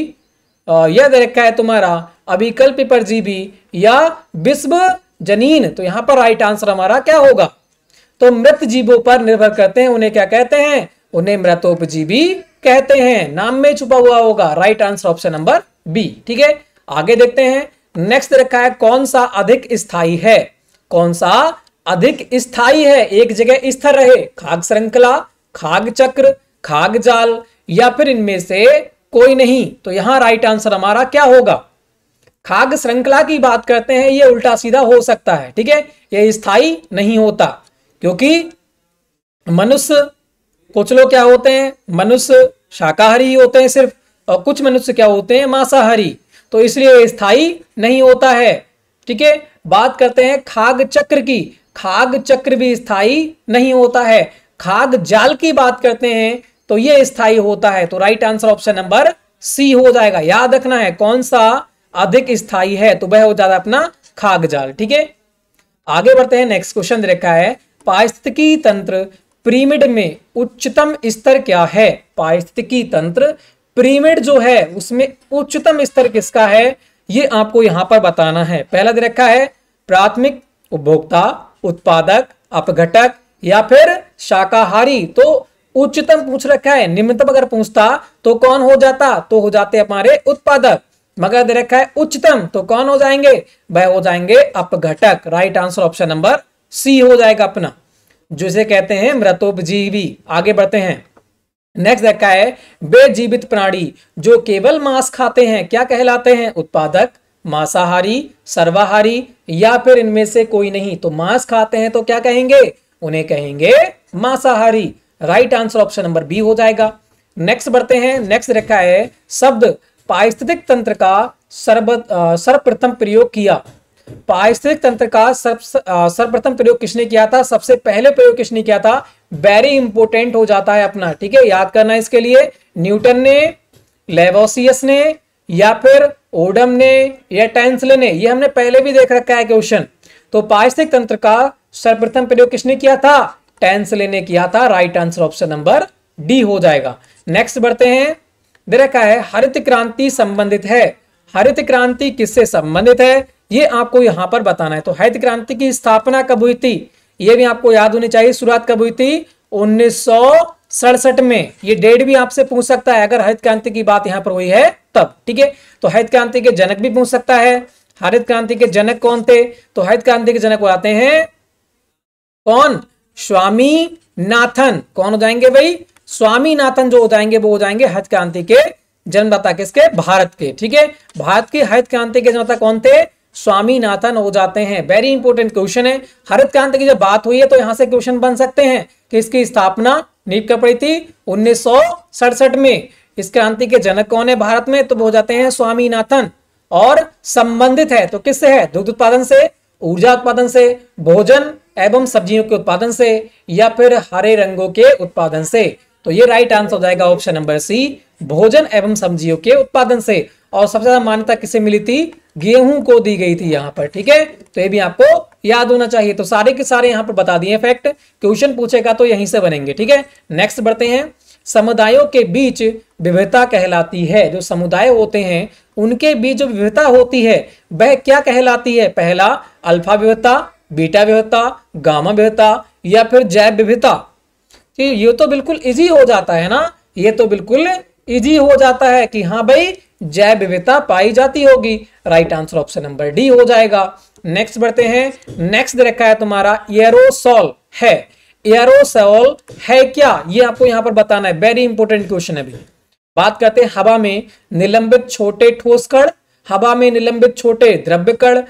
यह देखा रखा है तुम्हारा अभिकल्प परजीवी या विश्व जनीन तो यहां पर राइट आंसर हमारा क्या होगा तो मृत जीवों पर निर्भर करते हैं उन्हें क्या कहते हैं उन्हें मृतोपजीवी कहते हैं नाम में छुपा हुआ होगा right answer option number B ठीक है आगे देखते हैं नेक्स्ट रखा है कौन सा अधिक स्थाई है कौन सा अधिक स्थाई है एक जगह स्थिर रहे खाग श्रृंखला खाग चक्र खाग जाल या फिर इनमें से कोई नहीं तो यहां राइट आंसर हमारा क्या होगा खाग श्रृंखला की बात करते हैं ये उल्टा सीधा हो सकता है ठीक है ये स्थाई नहीं होता क्योंकि मनुष्य कुछ लोग क्या होते हैं मनुष्य शाकाहारी होते हैं सिर्फ और कुछ मनुष्य क्या होते हैं मांसाहारी तो इसलिए स्थायी नहीं होता है ठीक है बात करते हैं खाग चक्र की खाग चक्र भी स्थाई नहीं होता है खाग जाल की बात करते हैं तो यह स्थायी होता है तो right answer option number C हो जाएगा याद रखना है कौन सा अधिक स्थाई है तो वह हो जाता है अपना खाग जाल ठीक है आगे बढ़ते हैं नेक्स्ट क्वेश्चन रखा है पारिस्थितिकी तंत्र प्रीमिड में उच्चतम स्तर क्या है पारिस्थितिकी तंत्र प्रीमेड जो है उसमें उच्चतम स्तर किसका है ये आपको यहां पर बताना है पहला दे रखा है प्राथमिक उपभोक्ता उत्पादक अपघटक या फिर शाकाहारी तो उच्चतम पूछ रखा है निम्नतम अगर पूछता तो कौन हो जाता तो हो जाते हमारे उत्पादक मगर दे रखा है उच्चतम तो कौन हो जाएंगे वह हो जाएंगे अपघटक right answer option number C हो जाएगा अपना जिसे कहते हैं मृतोपजीवी आगे बढ़ते हैं नेक्स्ट देखा है वे जीवित प्राणी जो केवल मांस खाते हैं क्या कहलाते हैं उत्पादक मांसाहारी सर्वाहारी या फिर इनमें से कोई नहीं तो मांस खाते हैं तो क्या कहेंगे उन्हें कहेंगे मांसाहारी right answer option number B हो जाएगा नेक्स्ट बढ़ते हैं नेक्स्ट रखा है शब्द पारिस्थितिक तंत्र का सर्व सर्वप्रथम प्रयोग किया पारिस्थितिक तंत्र का सब सर्वप्रथम प्रयोग किसने किया था सबसे पहले प्रयोग किसने किया था वेरी इंपोर्टेंट हो जाता है अपना ठीक है याद करना इसके लिए न्यूटन ने लेवोसियस ने या फिर ओडम ने या टेंसले ने ये हमने पहले भी देख रखा है क्वेश्चन तो पारिस्थितिक तंत्र का सर्वप्रथम प्रयोग किसने किया था टेंसले ने किया था right answer option number D हो जाएगा नेक्स्ट बढ़ते हैं दे रखा है हरित क्रांति संबंधित है हरित क्रांति किससे संबंधित है ये आपको यहां पर बताना है तो हरित क्रांति की स्थापना कब हुई थी ये भी आपको याद होनी चाहिए शुरुआत कब हुई थी उन्नीस सड़सठ में ये डेट भी आपसे पूछ सकता है अगर हरित क्रांति की बात यहां पर हुई है तब ठीक है तो हरित क्रांति के जनक भी पूछ सकता है हरित क्रांति के जनक कौन थे तो हरित क्रांति के जनक आते हैं कौन स्वामी नाथन कौन हो जाएंगे भाई स्वामी नाथन जो हो जाएंगे वो हो जाएंगे हरित क्रांति के जन्मदाता किसके भारत के ठीक है भारत के हरित क्रांति के जनता कौन थे स्वामीनाथन हो जाते हैं वेरी इंपॉर्टेंट क्वेश्चन है हरित क्रांति की जब बात हुई है तो यहां से क्वेश्चन बन सकते हैं कि इसकी स्थापना नीट कब पड़ी थी उन्नीस में इस क्रांति के जनक कौन है भारत में तो हो जाते हैं स्वामीनाथन और संबंधित है तो किससे है दुग्ध उत्पादन से ऊर्जा उत्पादन से भोजन एवं सब्जियों के उत्पादन से या फिर हरे रंगों के उत्पादन से तो ये राइट आंसर हो जाएगा ऑप्शन नंबर सी भोजन एवं सब्जियों के उत्पादन से और सबसे ज्यादा मान्यता किसे मिली थी गेहूं को दी गई थी यहां पर ठीक है तो ये भी आपको याद होना चाहिए तो सारे के सारे यहां पर बता दिए फैक्ट क्वेश्चन पूछेगा तो यहीं से बनेंगे ठीक है नेक्स्ट बढ़ते हैं समुदायों के बीच विविधता कहलाती है जो समुदाय होते हैं उनके बीच जो विविधता होती है वह क्या कहलाती है पहला अल्फा विविधता बीटा विविधता गामा विविधता या फिर जैव विविधता ये तो बिल्कुल इजी हो जाता है ना ये तो बिल्कुल इजी हो जाता है कि हाँ भाई जैव विविधता पाई जाती होगी right answer option number D हो जाएगा नेक्स्ट बढ़ते हैं नेक्स्ट रखा है तुम्हारा एरोसोल है एरोसोल है क्या ये आपको यहां पर बताना है वेरी इंपॉर्टेंट क्वेश्चन है भी बात करते हैं हवा में निलंबित छोटे ठोस कण हवा में निलंबित छोटे द्रव्य कण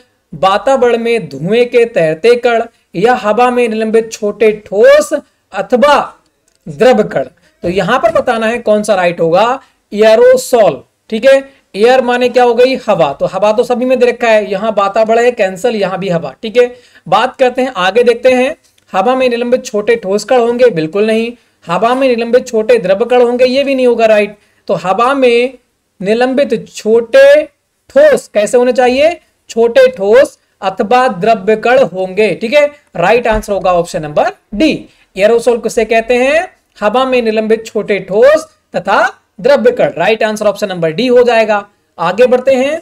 वातावरण में धुएं के तैरते कण या हवा में निलंबित छोटे ठोस अथवा द्रव कण तो यहां पर बताना है कौन सा राइट होगा एरोसोल ठीक है एयर माने क्या हो गई हवा तो हवा तो सभी में दे रखा है यहां वातावरण है कैंसल यहां भी हवा ठीक है बात करते हैं आगे देखते हैं हवा में निलंबित छोटे ठोस कण होंगे बिल्कुल नहीं हवा में निलंबित छोटे द्रव कण होंगे ये भी नहीं होगा राइट तो हवा में निलंबित छोटे ठोस कैसे होने चाहिए छोटे ठोस अथवा द्रव्य कण होंगे ठीक है राइट आंसर होगा ऑप्शन नंबर डी एरोसोल किसे कहते हैं हवा में निलंबित छोटे ठोस तथा द्रव्य कण right answer option number D हो जाएगा आगे बढ़ते हैं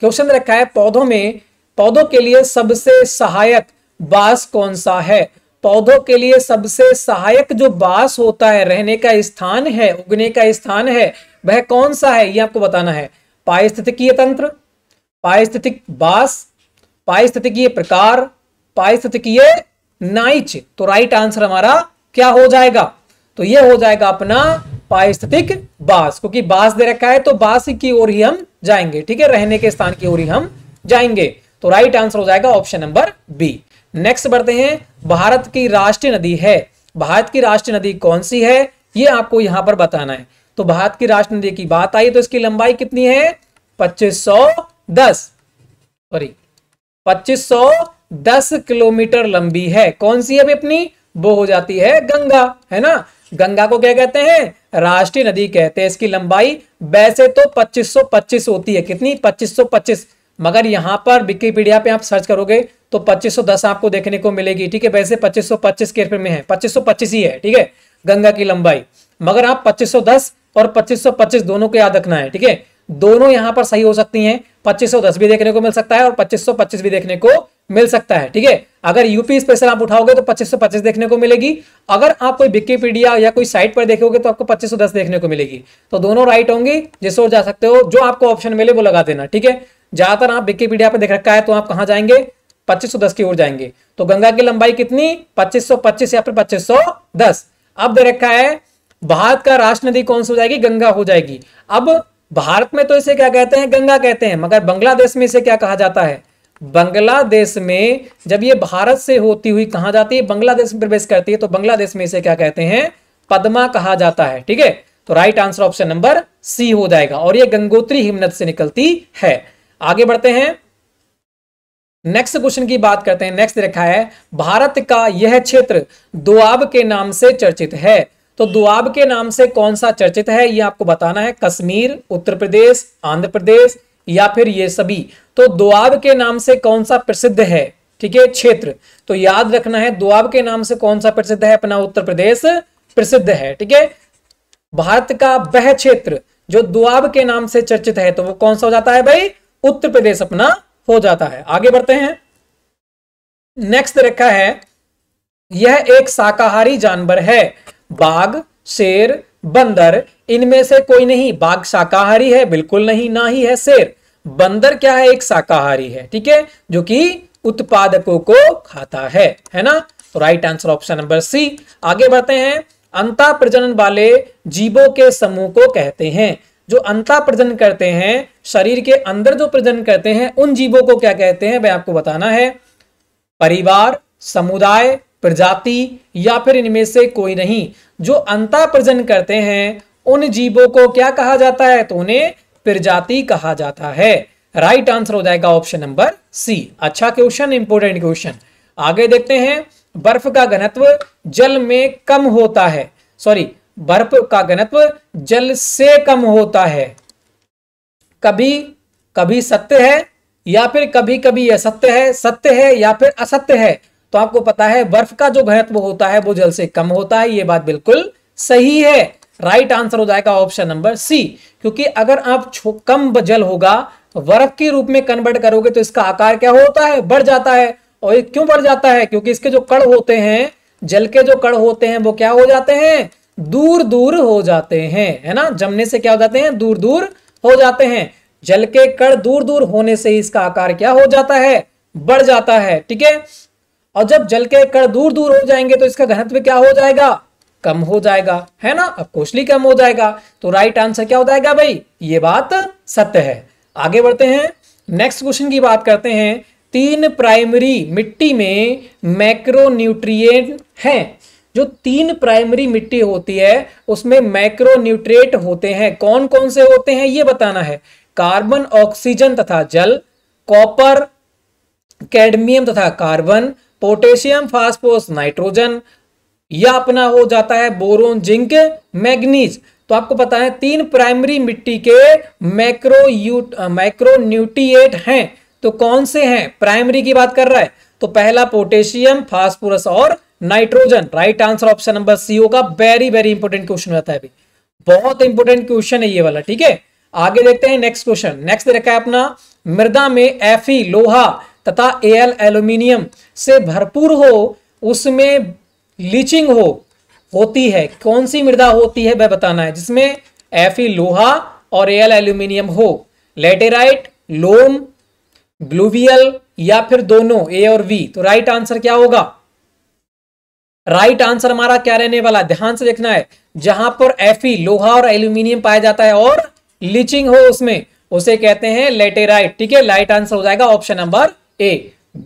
क्वेश्चन रखा है पौधों में पौधों के लिए सबसे सहायक बास कौन सा है पौधों के लिए सबसे सहायक जो बास होता है रहने का स्थान है उगने का स्थान है वह कौन सा है ये आपको बताना है पारिस्थितिकीय तंत्र पारिस्थितिक बास पारिस्थितिकीय प्रकार पारिस्थितिकीय नाइच तो राइट आंसर हमारा क्या हो जाएगा तो यह हो जाएगा अपना पारिस्थितिक तो बास क्योंकि बास दे रखा है तो बास की ओर ही हम जाएंगे ठीक है रहने के स्थान की ओर ही हम जाएंगे तो राइट आंसर हो जाएगा ऑप्शन नंबर बी नेक्स्ट बढ़ते हैं भारत की राष्ट्रीय नदी है भारत की राष्ट्रीय नदी कौन सी है ये आपको यहां पर बताना है तो भारत की राष्ट्रीय नदी की बात आई तो इसकी लंबाई कितनी है 2510 सॉरी 2510 किलोमीटर लंबी है कौन सी अभी अपनी वो हो जाती है गंगा है ना गंगा को क्या कहते हैं राष्ट्रीय नदी कहते हैं इसकी लंबाई वैसे तो 2525 होती है कितनी 2525 मगर यहां पर विकीपीडिया पे आप सर्च करोगे तो 2510 आपको देखने को मिलेगी ठीक है वैसे 2525 के में है 2525 ही है ठीक है गंगा की लंबाई मगर आप 2510 और 2525 दोनों को याद रखना है ठीक है दोनों यहां पर सही हो सकती हैं 2510 भी देखने को मिल सकता है और 2525 भी देखने को मिल सकता है ठीक है अगर यूपी स्पेशल आप उठाओगे तो पच्चीस देखने को मिलेगी अगर आप कोई विकीपीडिया या कोई साइट पर देखोगे तो आपको 2510 देखने को मिलेगी तो दोनों राइट होंगी जिस ओर जा सकते हो जो आपको ऑप्शन मिले वो लगा देना ठीक है ज्यादातर आप विकीपीडिया पर देख रखा है तो आप कहाँ जाएंगे 2510 की ओर जाएंगे तो गंगा की लंबाई कितनी पच्चीस या फिर दस अब दे रखा है भारत का राष्ट्र नदी कौन सी हो जाएगी गंगा हो जाएगी अब भारत में तो इसे क्या कहते हैं गंगा कहते हैं मगर बांग्लादेश में इसे क्या कहा जाता है बांग्लादेश में जब ये भारत से होती हुई कहां जाती है बांग्लादेश में प्रवेश करती है तो बांग्लादेश में इसे क्या कहते हैं पद्मा कहा जाता है ठीक है तो right answer option number C हो जाएगा और ये गंगोत्री हिमनद से निकलती है आगे बढ़ते हैं नेक्स्ट क्वेश्चन की बात करते हैं नेक्स्ट रखा है भारत का यह क्षेत्र दुआब के नाम से चर्चित है तो दुआब के नाम से कौन सा चर्चित है यह आपको बताना है कश्मीर उत्तर प्रदेश आंध्र प्रदेश या फिर ये सभी तो दुआब के नाम से कौन सा प्रसिद्ध है ठीक है क्षेत्र तो याद रखना है दुआब के नाम से कौन सा प्रसिद्ध है अपना उत्तर प्रदेश प्रसिद्ध है ठीक है भारत का वह क्षेत्र जो दुआब के नाम से चर्चित है तो वो कौन सा हो जाता है भाई उत्तर प्रदेश अपना हो जाता है आगे बढ़ते हैं नेक्स्ट रखा है यह एक शाकाहारी जानवर है बाघ शेर बंदर इनमें से कोई नहीं बाघ शाकाहारी है बिल्कुल नहीं ना ही है शेर बंदर क्या है एक शाकाहारी है ठीक है जो कि उत्पादकों को खाता है है ना तो right answer option number C आगे बढ़ते हैं अंता प्रजनन वाले जीवों के समूह को कहते हैं जो अंता प्रजनन करते हैं शरीर के अंदर जो प्रजनन करते हैं उन जीवों को क्या कहते हैं भाई आपको बताना है परिवार समुदाय प्रजाति या फिर इनमें से कोई नहीं जो अंता प्रजन करते हैं उन जीवों को क्या कहा जाता है तो उन्हें प्रजाति कहा जाता है राइट आंसर हो जाएगा ऑप्शन नंबर सी अच्छा क्वेश्चन इंपोर्टेंट क्वेश्चन आगे देखते हैं बर्फ का घनत्व जल में कम होता है सॉरी बर्फ का घनत्व जल से कम होता है कभी कभी सत्य है या फिर कभी कभी असत्य है सत्य है या फिर असत्य है तो आपको पता है बर्फ का जो घनत्व होता है वो जल से कम होता है ये बात बिल्कुल सही है राइट आंसर हो जाएगा ऑप्शन नंबर सी क्योंकि अगर आप कम जल होगा बर्फ के रूप में कन्वर्ट करोगे तो इसका आकार क्या होता है बढ़ जाता है और ये क्यों बढ़ जाता है क्योंकि इसके जो कड़ होते हैं जल के जो कड़ होते हैं वो क्या हो जाते हैं दूर दूर हो जाते हैं है ना जमने से क्या हो जाते हैं दूर दूर हो जाते हैं जल के कड़ दूर दूर होने से इसका आकार क्या हो जाता है बढ़ जाता है ठीक है और जब जल के कण दूर दूर हो जाएंगे तो इसका घनत्व क्या हो जाएगा कम हो जाएगा है ना अब कोशली कम हो जाएगा तो राइट आंसर क्या हो जाएगा भाई ये बात सत्य है आगे बढ़ते हैं नेक्स्ट क्वेश्चन की बात करते हैं तीन प्राइमरी मिट्टी में मैक्रोन्यूट्रिएट हैं जो तीन प्राइमरी मिट्टी होती है उसमें मैक्रोन्यूट्रेट होते हैं कौन कौन से होते हैं ये बताना है कार्बन ऑक्सीजन तथा जल कॉपर कैडमियम तथा कार्बन पोटेशियम फास्फोरस नाइट्रोजन या अपना हो जाता है बोरोन जिंक मैग्नीज तो आपको पता है तीन प्राइमरी मिट्टी के मैक्रो यूट माइक्रोन्यूट्रिएट हैं तो कौन से हैं प्राइमरी की बात कर रहा है तो पहला पोटेशियम फास्फोरस और nitrogen right answer option number C होगा वेरी वेरी इंपोर्टेंट क्वेश्चन रहता है अभी बहुत इंपोर्टेंट क्वेश्चन है ये वाला ठीक है आगे देखते हैं नेक्स्ट क्वेश्चन नेक्स्ट रखा है अपना मृदा में एफी लोहा तथा एल एल्यूमिनियम से भरपूर हो उसमें लीचिंग हो होती है कौन सी मृदा होती है वह बताना है जिसमें एफ लोहा और एल एल्यूमिनियम हो लेटेराइट लोम ग्लूवियल या फिर दोनों ए और वी तो राइट आंसर क्या होगा राइट आंसर हमारा क्या रहने वाला ध्यान से देखना है जहां पर एफ लोहा और एल्यूमिनियम पाया जाता है और लीचिंग हो उसमें उसे कहते हैं लेटेराइट ठीक है लाइट आंसर हो जाएगा option number A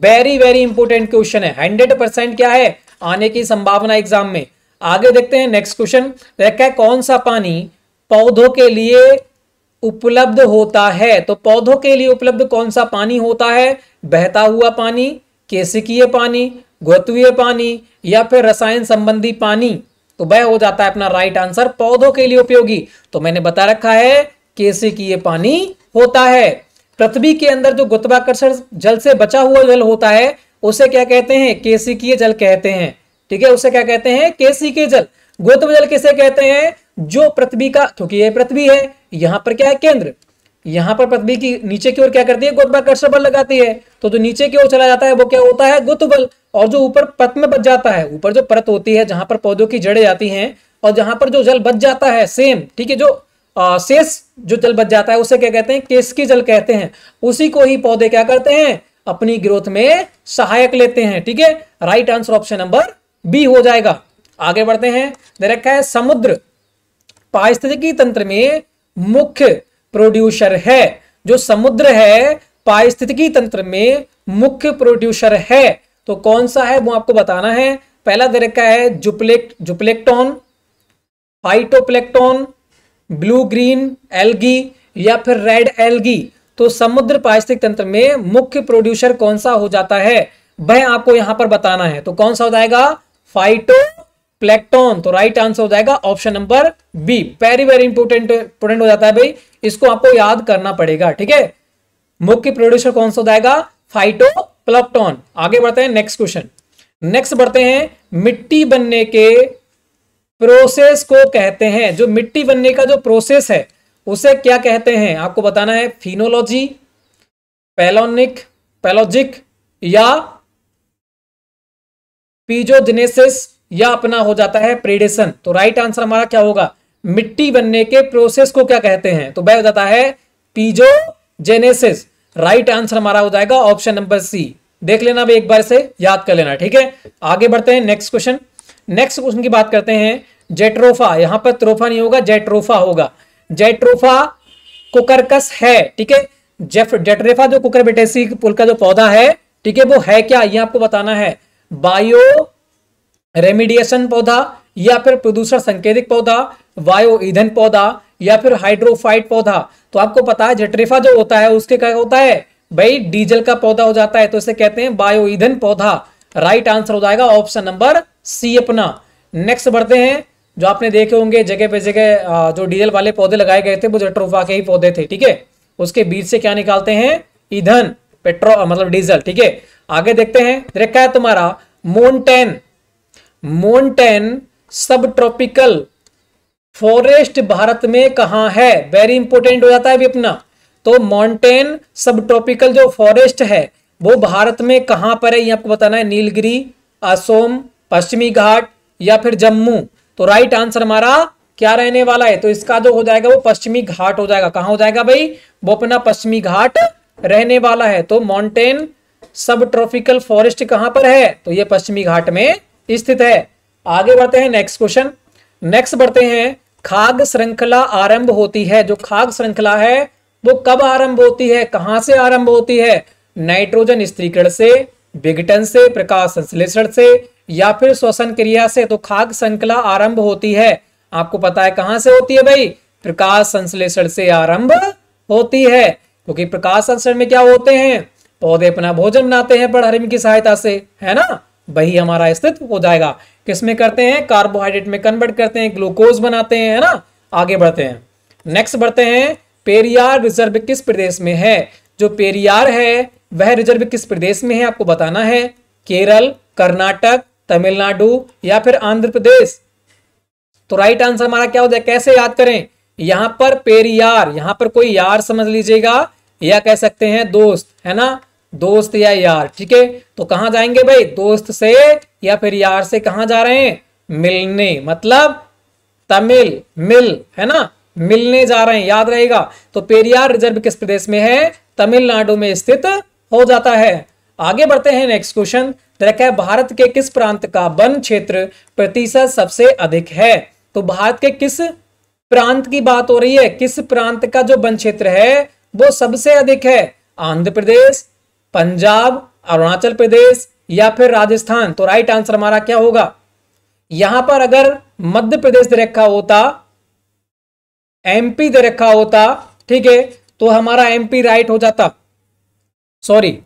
very very important question है हंड्रेड परसेंट क्या है आने की संभावना एग्जाम में आगे देखते हैं नेक्स्ट क्वेश्चन रखा है कौन सा पानी पौधों के लिए उपलब्ध होता है तो पौधों के लिए उपलब्ध कौन सा पानी होता है बहता हुआ पानी केसिकीय पानी गोतवीय पानी या फिर रसायन संबंधी पानी तो वह हो जाता है अपना राइट आंसर पौधों के लिए उपयोगी तो मैंने बता रखा है केसिकीय पानी होता है पृथ्वी के अंदर जो गुत्वाकर्षण जल से बचा हुआ जल होता है उसे क्या कहते हैं केसिकीय जल कहते हैं ठीक है उसे क्या कहते हैं केसिकीय जल गोत्व जल किसे कहते हैं जो पृथ्वी का क्योंकि ये पृथ्वी है यहां पर क्या है केंद्र यहां पर पृथ्वी की नीचे की ओर क्या करती है गुत्वाकर्षण बल लगाती है तो जो नीचे की ओर चला जाता है वो क्या होता है गुत्व बल और जो ऊपर पत में बच जाता है ऊपर जो परत होती है जहां पर पौधों की जड़ें जाती हैं और जहां पर जो जल बच जाता है सेम ठीक है जो शेष जो जल बच जाता है उसे क्या कहते हैं केसकी जल कहते हैं उसी को ही पौधे क्या करते हैं अपनी ग्रोथ में सहायक लेते हैं ठीक है right answer option number B हो जाएगा आगे बढ़ते हैं दे रखा है समुद्र पारिस्थितिकी तंत्र में मुख्य प्रोड्यूसर है जो समुद्र है पारिस्थितिकी तंत्र में मुख्य प्रोड्यूसर है तो कौन सा है वो आपको बताना है पहला दे रखा है zooplankton zooplankton phytoplankton blue green algae या फिर रेड एल्गी तो समुद्र पारिस्थितिक तंत्र में मुख्य प्रोड्यूसर कौन सा हो जाता है वह आपको यहां पर बताना है तो कौन सा हो जाएगा फाइटो प्लेक्टोन तो राइट आंसर हो जाएगा option number B very very important important हो जाता है भाई इसको आपको याद करना पड़ेगा ठीक है मुख्य प्रोड्यूसर कौन सा हो जाएगा फाइटो प्लेक्टोन आगे बढ़ते हैं नेक्स्ट क्वेश्चन नेक्स्ट बढ़ते हैं मिट्टी बनने के प्रोसेस को कहते हैं जो मिट्टी बनने का जो प्रोसेस है उसे क्या कहते हैं आपको बताना है फिनोलॉजी पैलोनिक पैलोजिक या पीजोजिनेसिस या अपना हो जाता है प्रेडेशन तो राइट आंसर हमारा क्या होगा मिट्टी बनने के प्रोसेस को क्या कहते हैं तो वह जाता है पीजोजेनेसिस राइट आंसर हमारा हो जाएगा ऑप्शन नंबर सी देख लेना भी एक बार से याद कर लेना ठीक है आगे बढ़ते हैं नेक्स्ट क्वेश्चन नेक्स्ट क्वेश्चन की बात करते हैं जेट्रोफा यहां पर त्रोफा नहीं होगा जेट्रोफा होगा जेट्रोफा कुकरकस है ठीक है जेफ जेट्रेफा जो कुकर बेटेसी पुल का जो पौधा है ठीक है वो है क्या ये आपको बताना है बायो रेमिडिएशन पौधा या फिर प्रदूषण संकेतिक पौधा वायो ईंधन पौधा या फिर हाइड्रोफाइट पौधा तो आपको पता है जेट्रेफा जो होता है उसके क्या होता है भाई डीजल का पौधा हो जाता है तो इसे कहते हैं बायो ईंधन पौधा राइट आंसर हो जाएगा ऑप्शन नंबर सी अपना नेक्स्ट बढ़ते हैं जो आपने देखे होंगे जगह पे जगह जो डीजल वाले पौधे लगाए गए थे वो जट्रोफा के ही पौधे थे ठीक है उसके बीज से क्या निकालते हैं ईधन पेट्रोल मतलब डीजल ठीक है आगे देखते हैं रेखा है तुम्हारा मोन्टेन मोन्टेन सब ट्रॉपिकल फॉरेस्ट भारत में कहा है वेरी इंपॉर्टेंट हो जाता है अभी अपना तो माउंटेन सब ट्रॉपिकल जो फॉरेस्ट है वो भारत में कहां पर है ये आपको बताना है नीलगिरी असोम पश्चिमी घाट या फिर जम्मू तो राइट आंसर हमारा क्या रहने वाला है तो इसका जो हो जाएगा वो पश्चिमी घाट हो जाएगा कहां हो जाएगा भाई वो अपना पश्चिमी घाट रहने वाला है तो माउंटेन सब ट्रॉपिकल फॉरेस्ट कहां पर है तो ये पश्चिमी घाट में स्थित है आगे बढ़ते हैं नेक्स्ट क्वेश्चन नेक्स्ट बढ़ते हैं खाग श्रृंखला आरंभ होती है जो खाग श्रृंखला है वो कब आरंभ होती है कहां से आरंभ होती है नाइट्रोजन स्त्रीकरण से विघटन से प्रकाश संश्लेषण से या फिर श्वसन क्रिया से तो खाद संकला आरंभ होती है आपको पता है कहां से होती है भाई प्रकाश संश्लेषण से आरंभ होती है क्योंकि तो प्रकाश संश्लेषण में क्या होते हैं पौधे अपना भोजन बनाते हैं पड़हरिम की सहायता से है ना वही हमारा स्थित हो जाएगा किसमें करते हैं कार्बोहाइड्रेट में कन्वर्ट करते हैं ग्लूकोज बनाते हैं है ना आगे बढ़ते हैं नेक्स्ट बढ़ते हैं पेरियार रिजर्व किस प्रदेश में है जो पेरियार है वह रिजर्व किस प्रदेश में है आपको बताना है केरल कर्नाटक तमिलनाडु या फिर आंध्र प्रदेश तो राइट आंसर हमारा क्या हो जाए कैसे याद करें यहां पर पेरियार यहां पर कोई यार समझ लीजिएगा या कह सकते हैं दोस्त है ना दोस्त या यार ठीक है तो कहां जाएंगे भाई दोस्त से या फिर यार से कहा जा रहे हैं मिलने मतलब तमिल मिल है ना मिलने जा रहे हैं याद रहेगा तो पेरियार रिजर्व किस प्रदेश में है तमिलनाडु में स्थित हो जाता है आगे बढ़ते हैं नेक्स्ट क्वेश्चन ट्रक है भारत के किस प्रांत का वन क्षेत्र प्रतिशत सबसे अधिक है तो भारत के किस प्रांत की बात हो रही है किस प्रांत का जो वन क्षेत्र है वो सबसे अधिक है आंध्र प्रदेश पंजाब अरुणाचल प्रदेश या फिर राजस्थान तो राइट आंसर हमारा क्या होगा यहां पर अगर मध्य प्रदेश दे रखा होता एमपी दे रखा होता ठीक है तो हमारा एमपी राइट हो जाता सॉरी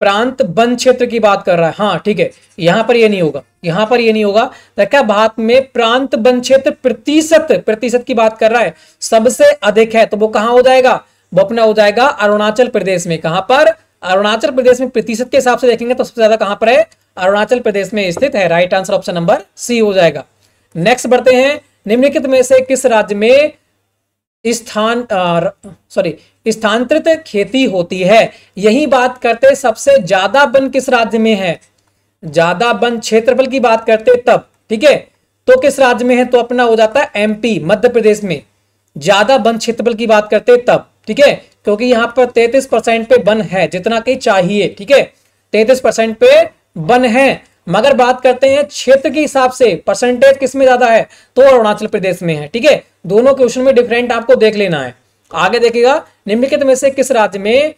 प्रांत वन क्षेत्र की बात कर रहा है हाँ ठीक है यहां पर यह नहीं होगा यहां पर यह नहीं होगा तो क्या भारत में प्रांत वन क्षेत्र प्रतिशत प्रतिशत की बात कर रहा है सबसे अधिक है तो वो कहां हो जाएगा वो अपना हो जाएगा अरुणाचल प्रदेश में कहां पर अरुणाचल प्रदेश में प्रतिशत के हिसाब से देखेंगे तो सबसे ज्यादा कहां पर है अरुणाचल प्रदेश में स्थित है right answer option number C हो जाएगा नेक्स्ट बढ़ते हैं निम्नलिखित में से किस राज्य में स्थान सॉरी स्थानांतरित खेती होती है यही बात करते सबसे ज्यादा वन किस राज्य में है ज्यादा वन क्षेत्रफल की बात करते तब ठीक है तो किस राज्य में है तो अपना हो जाता है एमपी मध्य प्रदेश में ज्यादा वन क्षेत्रफल की बात करते तब ठीक है क्योंकि यहां पर तैतीस परसेंट पे वन है जितना कहीं चाहिए ठीक है तैतीस परसेंट पे वन है मगर बात करते हैं क्षेत्र के हिसाब से परसेंटेज किसमें ज्यादा है तो अरुणाचल प्रदेश में है ठीक है दोनों क्वेश्चन में डिफरेंट आपको देख लेना है आगे देखिएगा निम्नलिखित में से किस राज्य में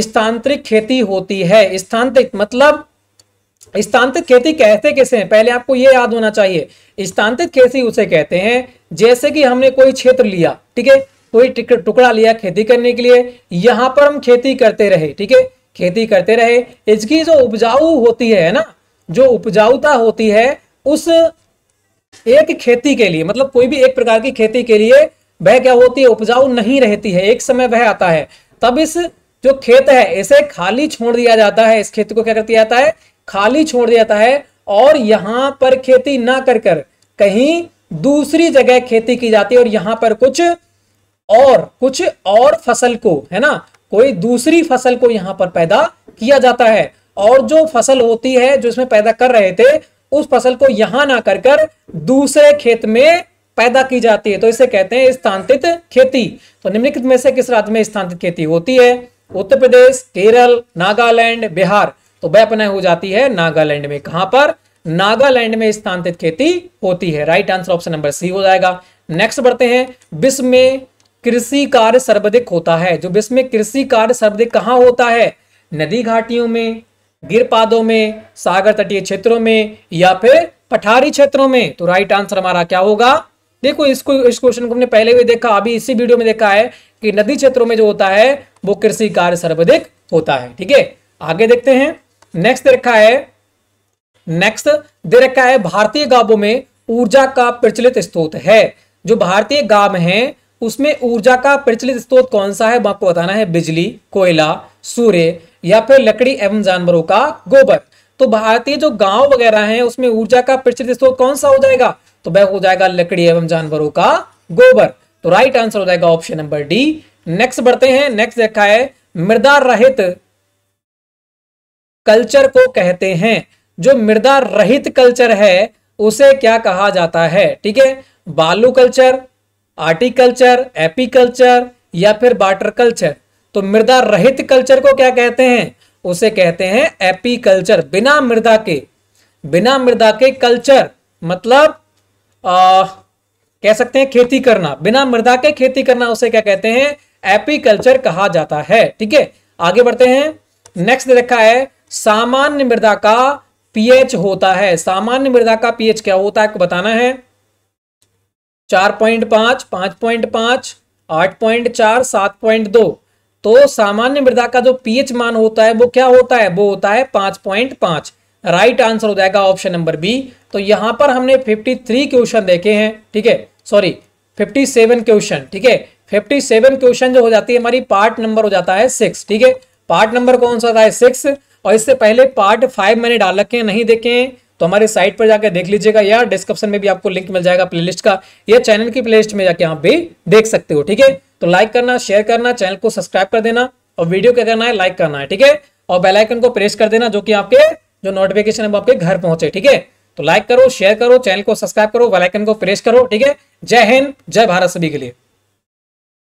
स्थानांतरित खेती होती है स्थानांतरित मतलब स्थानांतरित खेती कहते कैसे हैं पहले आपको यह याद होना चाहिए स्थानांतरित खेती उसे कहते हैं जैसे कि हमने कोई क्षेत्र लिया ठीक है कोई टुकड़ा लिया खेती करने के लिए यहां पर हम खेती करते रहे ठीक है खेती करते रहे इसकी जो उपजाऊ होती है ना जो उपजाऊता होती है उस एक खेती के लिए मतलब कोई भी एक प्रकार की खेती के लिए वह क्या होती है उपजाऊ नहीं रहती है एक समय वह आता है तब इस जो खेत है इसे खाली छोड़ दिया जाता है इस खेत को क्या कर दिया जाता है खाली छोड़ दिया जाता है और यहां पर खेती ना कर कर कहीं दूसरी जगह खेती की जाती है और यहां पर कुछ और कुछ और फसल को है ना कोई दूसरी फसल को यहाँ पर पैदा किया जाता है और जो फसल होती है जो इसमें पैदा कर रहे थे उस फसल को यहां ना कर कर दूसरे खेत में पैदा की जाती है तो इसे कहते हैं स्थानांतरित खेती तो निम्नलिखित में से किस राज्य में स्थानांतरित खेती होती है उत्तर प्रदेश केरल नागालैंड बिहार तो वह अपने हो जाती है नागालैंड में कहां पर नागालैंड में स्थानांतरित खेती होती है right answer option number C हो जाएगा नेक्स्ट बढ़ते हैं विश्व में कृषि कार्य सर्वाधिक होता है जो विश्व में कृषि कार्य सर्वाधिक कहां होता है नदी घाटियों में गिरपादों में सागर तटीय क्षेत्रों में या फिर पठारी क्षेत्रों में तो राइट आंसर हमारा क्या होगा देखो इसको इस क्वेश्चन को हमने पहले भी देखा अभी इसी वीडियो में देखा है कि नदी क्षेत्रों में जो होता है वो कृषि कार्य सर्वाधिक होता है ठीक है आगे देखते हैं नेक्स्ट रखा है नेक्स्ट दे रखा है भारतीय गांवों में ऊर्जा का प्रचलित स्त्रोत है जो भारतीय गांव है उसमें ऊर्जा का प्रचलित स्त्रोत कौन सा है आपको बताना है बिजली कोयला सूर्य या फिर लकड़ी एवं जानवरों का गोबर तो भारतीय जो गांव वगैरह हैं उसमें ऊर्जा का प्रचलित स्त्रोत कौन सा हो जाएगा तो वह हो जाएगा लकड़ी एवं जानवरों का गोबर तो राइट आंसर हो जाएगा ऑप्शन नंबर डी नेक्स्ट बढ़ते हैं नेक्स्ट देखा है मृदा रहित कल्चर को कहते हैं जो मृदा रहित कल्चर है उसे क्या कहा जाता है ठीक है बालू कल्चर आर्टिकल्चर एपीकल्चर या फिर वाटर कल्चर तो मृदा रहित कल्चर को क्या कहते हैं उसे कहते हैं एपीकल्चर बिना मृदा के बिना मृदा के कल्चर मतलब आ, कह सकते हैं खेती करना बिना मृदा के खेती करना उसे क्या कहते हैं एपीकल्चर कहा जाता है ठीक है आगे बढ़ते हैं नेक्स्ट देखा है सामान्य मृदा का पीएच होता है सामान्य मृदा का पीएच क्या होता है आपको बताना है चार पॉइंट पांच पांच पॉइंट पांच आठ पॉइंट चार सात पॉइंट दो तो सामान्य मृदा का जो पीएच मान होता है वो क्या होता है वो होता है पांच पॉइंट पांच राइट आंसर हो जाएगा ऑप्शन नंबर बी तो यहां पर हमने 53 क्वेश्चन देखे हैं ठीक है सॉरी 57 क्वेश्चन ठीक है 57 क्वेश्चन जो हो जाती है हमारी पार्ट नंबर हो जाता है सिक्स ठीक है पार्ट नंबर कौन सा होता है सिक्स और इससे पहले पार्ट फाइव मैंने डाल रखे हैं नहीं देखे हैं तो हमारे साइट पर जाकर देख लीजिएगा या डिस्क्रिप्शन में भी आपको लिंक मिल जाएगा प्लेलिस्ट का या चैनल की प्लेलिस्ट में जाके आप भी देख सकते हो ठीक है तो लाइक करना शेयर करना चैनल को सब्सक्राइब कर देना और वीडियो क्या करना है लाइक करना है ठीक है और बेलाइकन को प्रेस कर देना जो कि आपके जो नोटिफिकेशन है आपके घर पहुंचे ठीक है तो लाइक करो शेयर करो चैनल को सब्सक्राइब करो वेलाइकन को प्रेस करो ठीक है जय हिंद जय भारत सभी के लिए